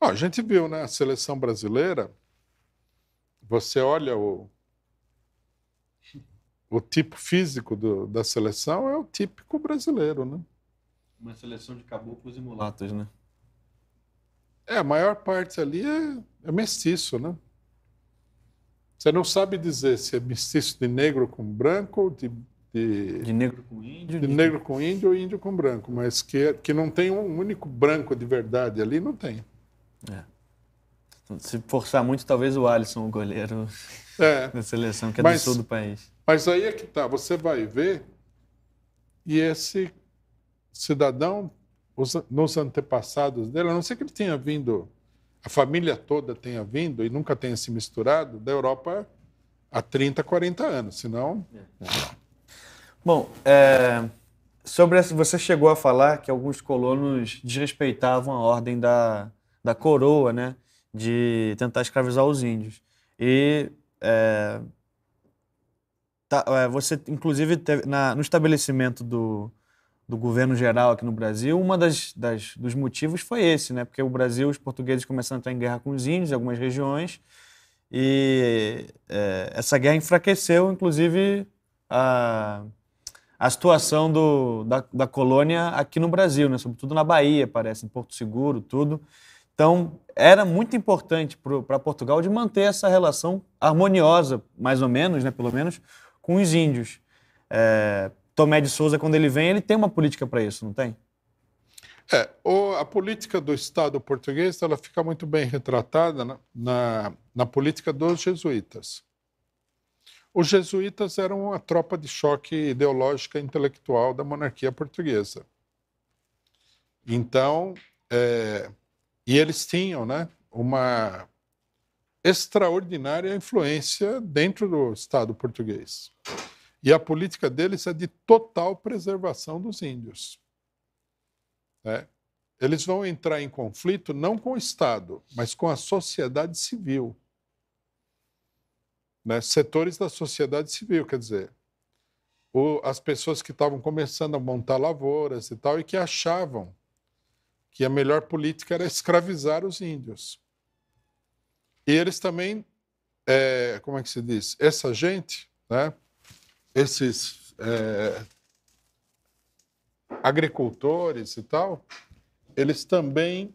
a gente viu, né? A seleção brasileira, você olha o, o tipo físico do, da seleção é o típico brasileiro, né? Uma seleção de caboclos e mulatas, né? É, a maior parte ali é, é mestiço, né? Você não sabe dizer se é mestiço de negro com branco, de, de, de negro com índio, de, de negro com índio ou índio com branco, mas que, que não tem um único branco de verdade ali, não tem. É. Se forçar muito, talvez o Alisson, o goleiro é, da seleção, que é mas, do sul do país. Mas aí é que tá, você vai ver e esse cidadão, os, nos antepassados dele, a não ser que ele tenha vindo, a família toda tenha vindo e nunca tenha se misturado, da Europa há 30, 40 anos, senão... É. Bom, é, sobre essa, você chegou a falar que alguns colonos desrespeitavam a ordem da, da coroa, né? de tentar escravizar os índios. E é, tá, é, você, inclusive, teve, na, no estabelecimento do, do governo geral aqui no Brasil, uma das, das, dos motivos foi esse, né? Porque o Brasil, os portugueses começaram a entrar em guerra com os índios, em algumas regiões, e é, essa guerra enfraqueceu, inclusive, a, a situação do, da, da colônia aqui no Brasil, né? Sobretudo na Bahia, parece, em Porto Seguro, tudo. Então, era muito importante para Portugal de manter essa relação harmoniosa, mais ou menos, né, pelo menos, com os índios. É, Tomé de Souza, quando ele vem, ele tem uma política para isso, não tem? É, o, a política do Estado português ela fica muito bem retratada na, na, na política dos jesuítas. Os jesuítas eram a tropa de choque ideológica e intelectual da monarquia portuguesa. Então, é, e eles tinham né, uma extraordinária influência dentro do Estado português. E a política deles é de total preservação dos índios. É. Eles vão entrar em conflito não com o Estado, mas com a sociedade civil. Né? Setores da sociedade civil, quer dizer, o, as pessoas que estavam começando a montar lavouras e tal, e que achavam que a melhor política era escravizar os índios. E eles também, é, como é que se diz? Essa gente, né? esses é, agricultores e tal, eles também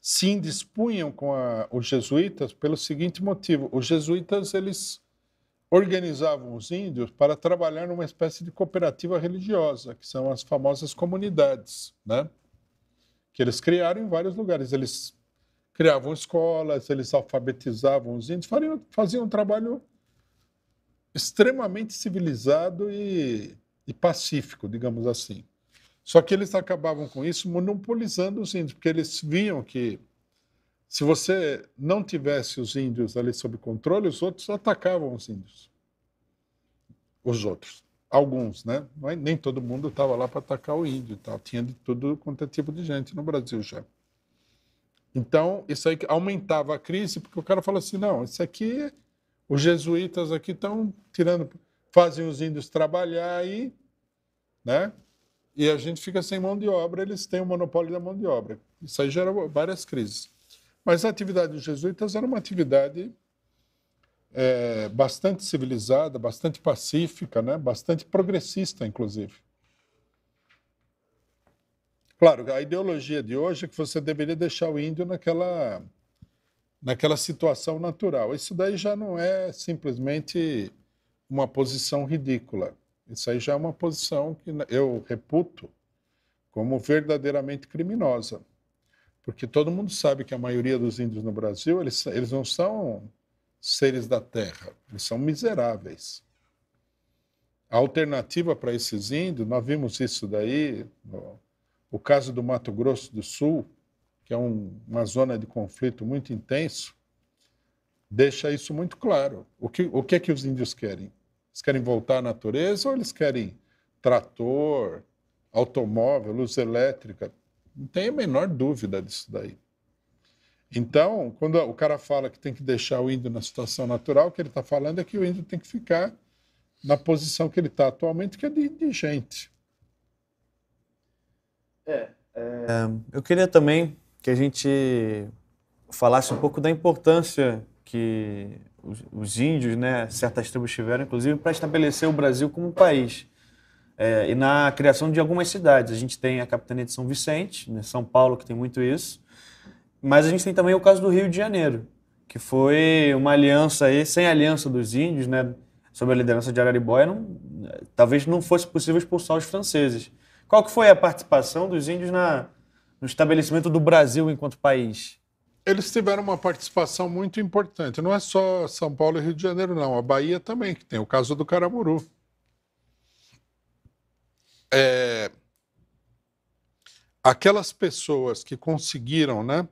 se indispunham com a, os jesuítas pelo seguinte motivo: os jesuítas eles organizavam os índios para trabalhar numa espécie de cooperativa religiosa, que são as famosas comunidades, né? que eles criaram em vários lugares. Eles criavam escolas, eles alfabetizavam os índios, faziam, faziam um trabalho extremamente civilizado e, e pacífico, digamos assim. Só que eles acabavam com isso monopolizando os índios, porque eles viam que se você não tivesse os índios ali sob controle, os outros atacavam os índios. Os outros. Alguns, né? É, nem todo mundo estava lá para atacar o índio tal. Tinha de tudo quanto é tipo de gente no Brasil já. Então, isso aí aumentava a crise, porque o cara fala assim: não, isso aqui, os jesuítas aqui estão tirando, fazem os índios trabalhar aí, né? E a gente fica sem mão de obra, eles têm o monopólio da mão de obra. Isso aí gera várias crises. Mas a atividade dos jesuítas era uma atividade é, bastante civilizada, bastante pacífica, né? bastante progressista, inclusive. Claro, a ideologia de hoje é que você deveria deixar o índio naquela, naquela situação natural. Isso daí já não é simplesmente uma posição ridícula. Isso aí já é uma posição que eu reputo como verdadeiramente criminosa porque todo mundo sabe que a maioria dos índios no Brasil, eles, eles não são seres da terra, eles são miseráveis. A alternativa para esses índios, nós vimos isso daí, no, o caso do Mato Grosso do Sul, que é um, uma zona de conflito muito intenso, deixa isso muito claro. O que, o que é que os índios querem? Eles querem voltar à natureza ou eles querem trator, automóvel, luz elétrica? Não tem a menor dúvida disso daí. Então, quando o cara fala que tem que deixar o índio na situação natural, o que ele está falando é que o índio tem que ficar na posição que ele está atualmente, que é de, indigente gente. É, é... Eu queria também que a gente falasse um pouco da importância que os, os índios, né, certas tribos tiveram, inclusive, para estabelecer o Brasil como um país é, e na criação de algumas cidades. A gente tem a capitania de São Vicente, né, São Paulo, que tem muito isso, mas a gente tem também o caso do Rio de Janeiro, que foi uma aliança aí, sem aliança dos índios, né, sob a liderança de Araribóia, não, talvez não fosse possível expulsar os franceses. Qual que foi a participação dos índios na, no estabelecimento do Brasil enquanto país? Eles tiveram uma participação muito importante. Não é só São Paulo e Rio de Janeiro, não. A Bahia também, que tem o caso do Caramuru é, aquelas pessoas que conseguiram, né,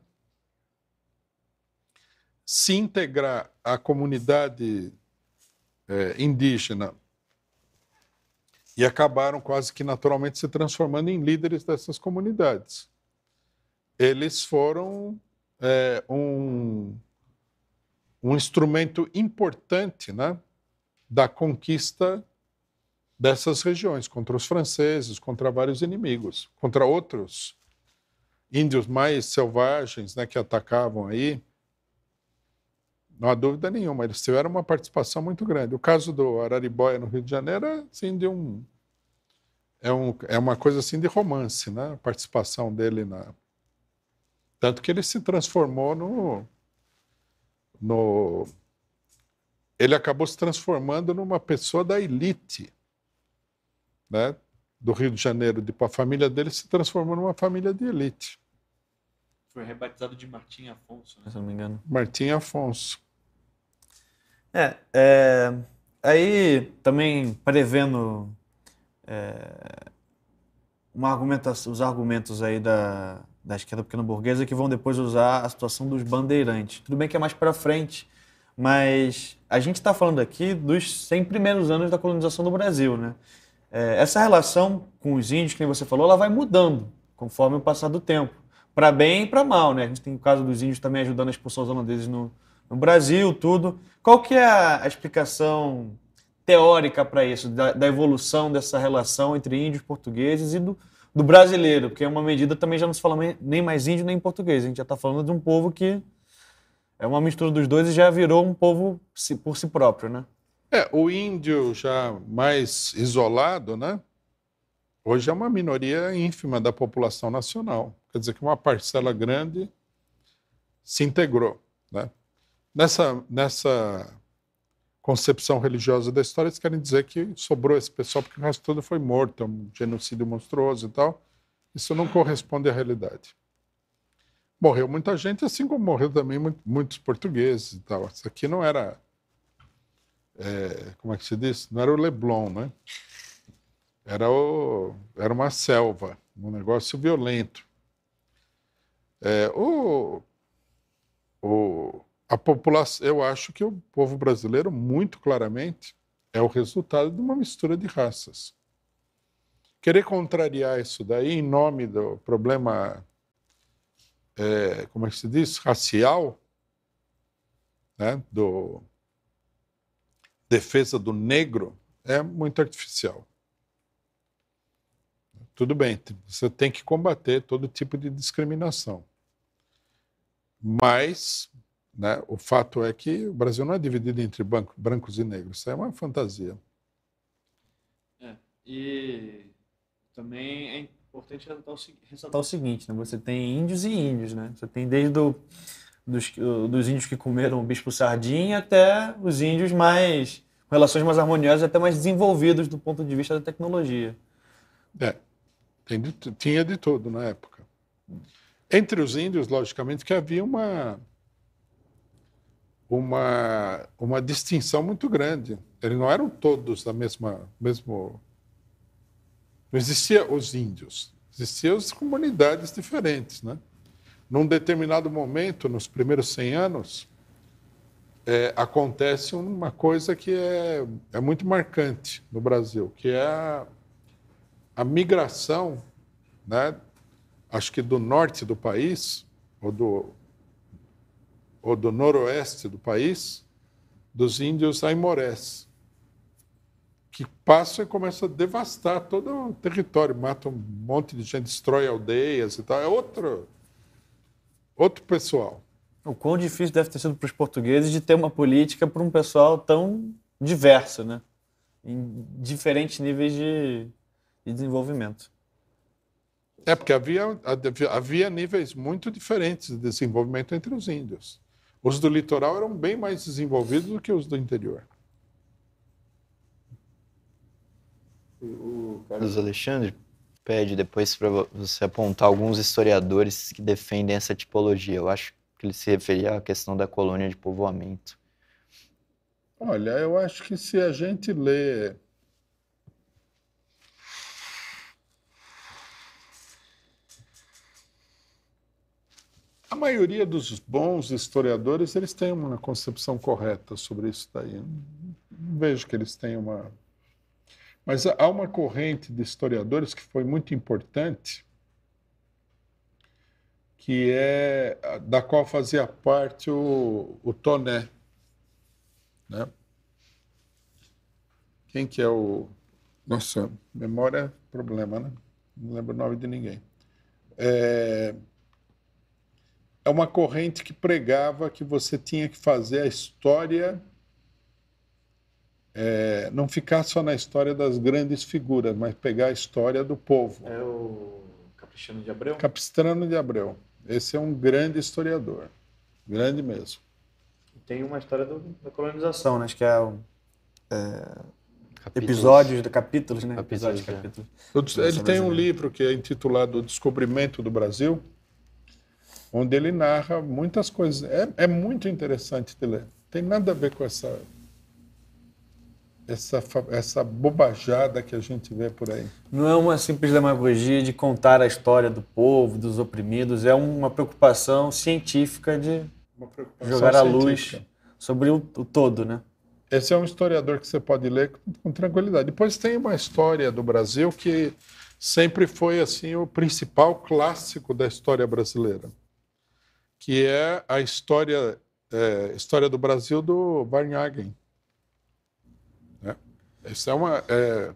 se integrar à comunidade é, indígena e acabaram quase que naturalmente se transformando em líderes dessas comunidades. Eles foram é, um, um instrumento importante né, da conquista dessas regiões, contra os franceses, contra vários inimigos, contra outros índios mais selvagens né, que atacavam aí. Não há dúvida nenhuma, eles tiveram uma participação muito grande. O caso do Araribóia no Rio de Janeiro é, assim, de um, é, um, é uma coisa assim de romance, né? a participação dele. Na... Tanto que ele se transformou no, no... Ele acabou se transformando numa pessoa da elite né, do Rio de Janeiro de, para a família dele se transformou numa família de elite. Foi rebatizado de Martim Afonso, né? se não me engano. Martim Afonso. É, é aí também prevendo é, uma argumentação, os argumentos aí da, da esquerda pequeno-burguesa que vão depois usar a situação dos bandeirantes. Tudo bem que é mais para frente, mas a gente está falando aqui dos 100 primeiros anos da colonização do Brasil, né? É, essa relação com os índios, que você falou, ela vai mudando conforme o passar do tempo, para bem e para mal, né? A gente tem o caso dos índios também ajudando a expulsão dos holandeses no, no Brasil, tudo. Qual que é a, a explicação teórica para isso, da, da, evolução dessa relação entre índios portugueses e do, do brasileiro? Porque é uma medida também já não se fala nem mais índio nem português, a gente já está falando de um povo que é uma mistura dos dois e já virou um povo por si próprio, né? É, o índio já mais isolado, né? Hoje é uma minoria ínfima da população nacional. Quer dizer que uma parcela grande se integrou, né? Nessa, nessa concepção religiosa da história, eles querem dizer que sobrou esse pessoal porque o resto todo foi morto, é um genocídio monstruoso e tal. Isso não corresponde à realidade. Morreu muita gente, assim como morreu também muitos portugueses e tal. Isso aqui não era é, como é que se diz? Não era o Leblon, né? Era, o, era uma selva, um negócio violento. É, o, o, a população, eu acho que o povo brasileiro, muito claramente, é o resultado de uma mistura de raças. Querer contrariar isso daí em nome do problema, é, como é que se diz, racial, né, do, defesa do negro é muito artificial. Tudo bem, você tem que combater todo tipo de discriminação. Mas né, o fato é que o Brasil não é dividido entre brancos e negros. Isso é uma fantasia. É, e também é importante ressaltar o, ressaltar o seguinte: né? você tem índios e índios. Né? Você tem desde o. Do dos, dos índios que comeram o bispo sardinha até os índios mais relações mais harmoniosas até mais desenvolvidos do ponto de vista da tecnologia. É, de, tinha de tudo na época. Entre os índios, logicamente, que havia uma uma uma distinção muito grande. Eles não eram todos da mesma mesmo não existia os índios, existiam as comunidades diferentes, né? Num determinado momento, nos primeiros 100 anos, é, acontece uma coisa que é, é muito marcante no Brasil, que é a, a migração, né, acho que do norte do país, ou do, ou do noroeste do país, dos índios aimorés, que passam e começam a devastar todo o território, matam um monte de gente, destrói aldeias e tal. É outro, outro pessoal. O quão difícil deve ter sido para os portugueses de ter uma política para um pessoal tão diverso, né? Em diferentes níveis de, de desenvolvimento. É, porque havia, havia níveis muito diferentes de desenvolvimento entre os índios. Os do litoral eram bem mais desenvolvidos do que os do interior. O Carlos Alexandre pede depois para você apontar alguns historiadores que defendem essa tipologia. Eu acho que ele se referia à questão da colônia de povoamento. Olha, eu acho que se a gente lê A maioria dos bons historiadores, eles têm uma concepção correta sobre isso daí. Não vejo que eles tenham uma mas há uma corrente de historiadores que foi muito importante, que é da qual fazia parte o, o Toné. Né? Quem que é o. Nossa, memória é problema, né? Não lembro o nome de ninguém. É, é uma corrente que pregava que você tinha que fazer a história é, não ficar só na história das grandes figuras, mas pegar a história do povo. É o Capistrano de Abreu? Capistrano de Abreu. Esse é um grande historiador, grande mesmo. Tem uma história do, da colonização, né? Acho que é, é episódios, de capítulos, né? episódios, é. é. de capítulos. Ele tem é. um livro que é intitulado O Descobrimento do Brasil, onde ele narra muitas coisas. É, é muito interessante de ler. Tem nada a ver com essa essa, essa bobajada que a gente vê por aí. Não é uma simples demagogia de contar a história do povo, dos oprimidos, é uma preocupação científica de preocupação jogar a luz sobre o, o, todo, né? Esse é um historiador que você pode ler com, com tranquilidade. Depois tem uma história do Brasil que sempre foi assim o principal clássico da história brasileira, que é a história é, história do Brasil do Barnhagen essa é uma. É,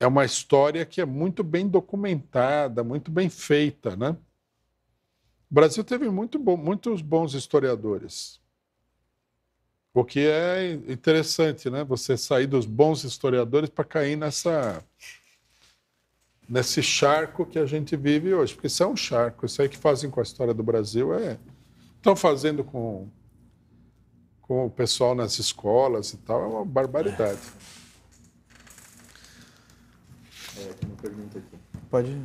é uma história que é muito bem documentada, muito bem feita, né? O Brasil teve muito bom, muitos bons historiadores. O que é interessante, né? Você sair dos bons historiadores para cair nessa nesse charco que a gente vive hoje, porque isso é um charco. Isso aí que fazem com a história do Brasil é estão fazendo com com o pessoal nas escolas e tal, é uma barbaridade. É, tem uma pergunta aqui. Pode ir.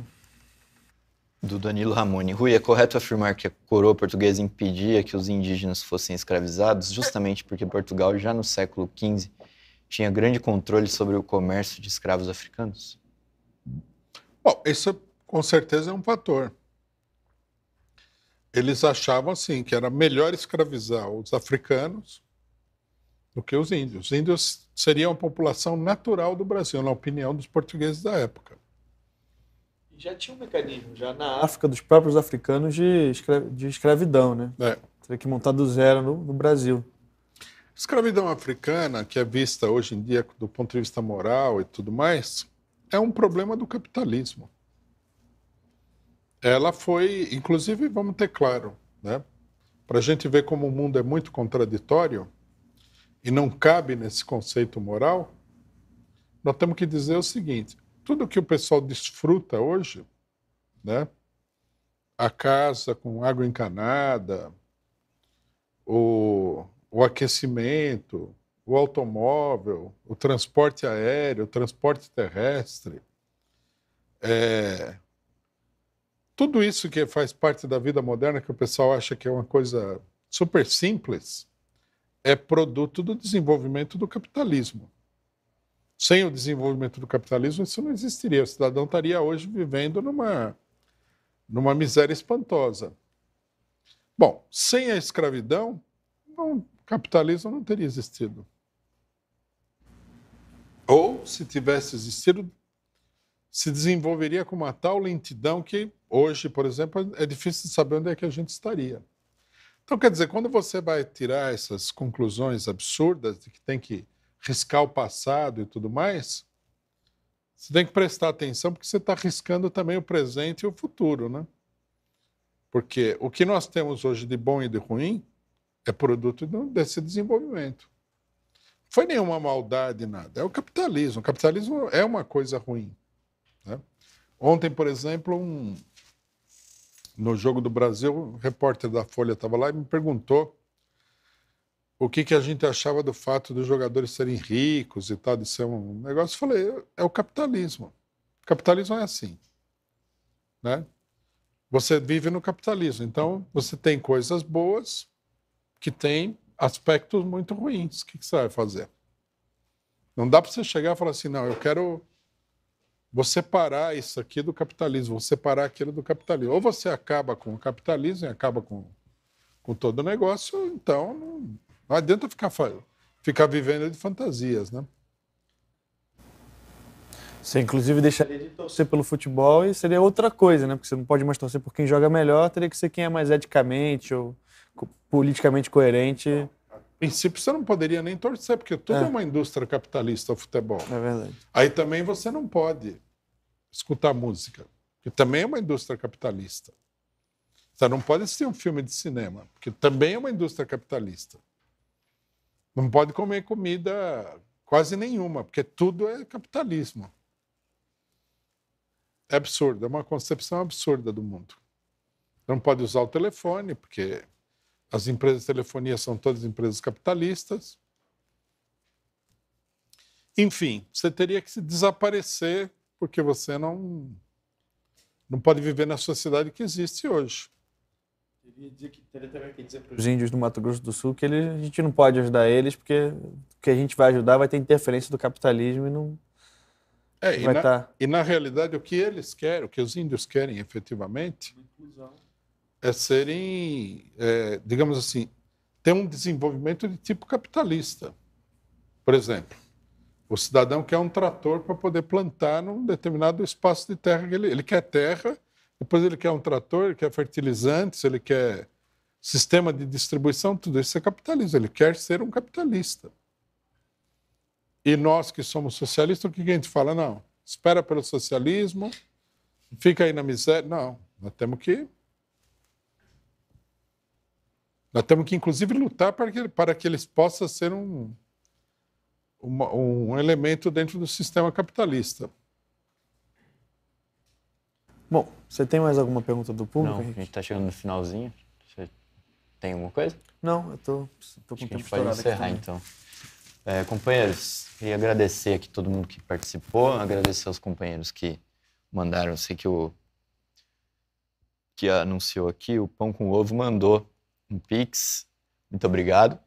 Do Danilo Ramone. Rui, é correto afirmar que a coroa portuguesa impedia que os indígenas fossem escravizados, justamente porque Portugal, já no século XV, tinha grande controle sobre o comércio de escravos africanos? Bom, isso com certeza é um fator eles achavam assim que era melhor escravizar os africanos do que os índios. Os índios seriam a população natural do Brasil, na opinião dos portugueses da época. Já tinha um mecanismo já na África dos próprios africanos de, escra... de escravidão, né? É. Teria que montar do zero no, no Brasil. Escravidão africana, que é vista hoje em dia do ponto de vista moral e tudo mais, é um problema do capitalismo. Ela foi, inclusive, vamos ter claro, né? Para a gente ver como o mundo é muito contraditório e não cabe nesse conceito moral, nós temos que dizer o seguinte: tudo que o pessoal desfruta hoje, né? A casa com água encanada, o, o aquecimento, o automóvel, o transporte aéreo, o transporte terrestre, é, tudo isso que faz parte da vida moderna, que o pessoal acha que é uma coisa super simples, é produto do desenvolvimento do capitalismo. Sem o desenvolvimento do capitalismo, isso não existiria. O cidadão estaria hoje vivendo numa, numa miséria espantosa. Bom, sem a escravidão, o capitalismo não teria existido. Ou, se tivesse existido, se desenvolveria com uma tal lentidão que Hoje, por exemplo, é difícil saber onde é que a gente estaria. Então, quer dizer, quando você vai tirar essas conclusões absurdas de que tem que riscar o passado e tudo mais, você tem que prestar atenção porque você está riscando também o presente e o futuro, né? Porque o que nós temos hoje de bom e de ruim é produto desse desenvolvimento. Não foi nenhuma maldade, nada. É o capitalismo. O capitalismo é uma coisa ruim. Né? Ontem, por exemplo, um, no Jogo do Brasil, um repórter da Folha estava lá e me perguntou o que, que a gente achava do fato dos jogadores serem ricos e tal, de ser um negócio. Eu falei, é o capitalismo. O capitalismo é assim. Né? Você vive no capitalismo. Então, você tem coisas boas que tem aspectos muito ruins. O que, que você vai fazer? Não dá para você chegar e falar assim, não, eu quero Vou separar isso aqui do capitalismo, vou separar aquilo do capitalismo. Ou você acaba com o capitalismo e acaba com, com todo o negócio, ou então não, não adianta ficar, ficar vivendo de fantasias, né? Você, inclusive, deixaria de torcer pelo futebol e seria outra coisa, né? Porque você não pode mais torcer por quem joga melhor, teria que ser quem é mais eticamente ou politicamente coerente. Em princípio, você não poderia nem torcer, porque tudo é, é uma indústria capitalista, o futebol. É verdade. Aí também você não pode escutar música, que também é uma indústria capitalista. Você não pode assistir um filme de cinema, porque também é uma indústria capitalista. Não pode comer comida quase nenhuma, porque tudo é capitalismo. É absurdo, é uma concepção absurda do mundo. Não pode usar o telefone, porque as empresas de telefonia são todas empresas capitalistas. Enfim, você teria que se desaparecer porque você não, não pode viver na sociedade que existe hoje. Queria dizer teria também que dizer para os índios do Mato Grosso do Sul que ele, a gente não pode ajudar eles, porque o que a gente vai ajudar vai ter interferência do capitalismo e não. É, vai e, na, tá. e na realidade, o que eles querem, o que os índios querem efetivamente, é serem, é, digamos assim, ter um desenvolvimento de tipo capitalista. Por exemplo, o cidadão quer um trator para poder plantar num determinado espaço de terra que ele, ele quer terra, depois ele quer um trator, ele quer fertilizantes, ele quer sistema de distribuição, tudo isso é capitalismo. Ele quer ser um capitalista. E nós que somos socialistas, o que a gente fala? Não, espera pelo socialismo, fica aí na miséria. Não, nós temos que. Nós temos que, inclusive, lutar para que, para que eles possam ser um, uma, um elemento dentro do sistema capitalista. Bom, você tem mais alguma pergunta do público? Não, a gente está chegando no finalzinho. Você tem alguma coisa? Não, eu estou com tempo A gente pode encerrar, então. É, companheiros, queria agradecer aqui todo mundo que participou, agradecer aos companheiros que mandaram. Sei que o que anunciou aqui, o Pão com Ovo mandou um pix. Muito obrigado.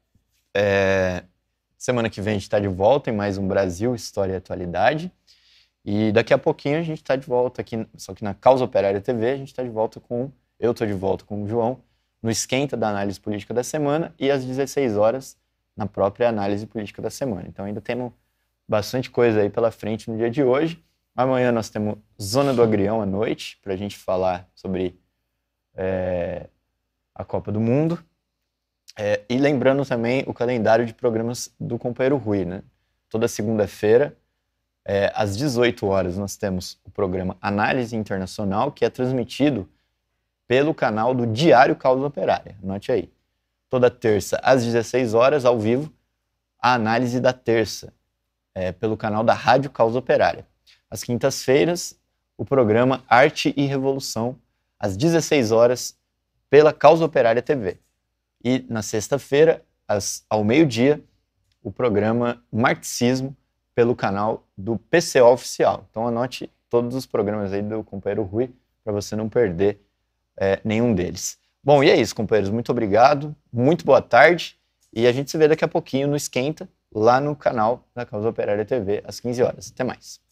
É, Semana que vem a gente está de volta em mais um Brasil, História e Atualidade. E daqui a pouquinho a gente está de volta aqui, só que na Causa Operária TV, a gente está de volta com. Eu estou de volta com o João no Esquenta da Análise Política da Semana e às 16 horas na própria Análise Política da Semana. Então ainda temos bastante coisa aí pela frente no dia de hoje. Amanhã nós temos Zona do Agrião à noite, para a gente falar sobre é, a Copa do Mundo. É, e lembrando também o calendário de programas do companheiro Rui, né? Toda segunda-feira, é, às 18 horas, nós temos o programa Análise Internacional, que é transmitido pelo canal do Diário Causa Operária. Note aí. Toda terça, às 16 horas, ao vivo, a análise da terça, é, pelo canal da Rádio Causa Operária. Às quintas-feiras, o programa Arte e Revolução, às 16 horas, pela Causa Operária TV. E na sexta-feira, ao meio-dia, o programa Marxismo pelo canal do PCO Oficial. Então anote todos os programas aí do companheiro Rui para você não perder é, nenhum deles. Bom, e é isso, companheiros. Muito obrigado, muito boa tarde e a gente se vê daqui a pouquinho no Esquenta, lá no canal da Causa Operária TV, às 15 horas. Até mais.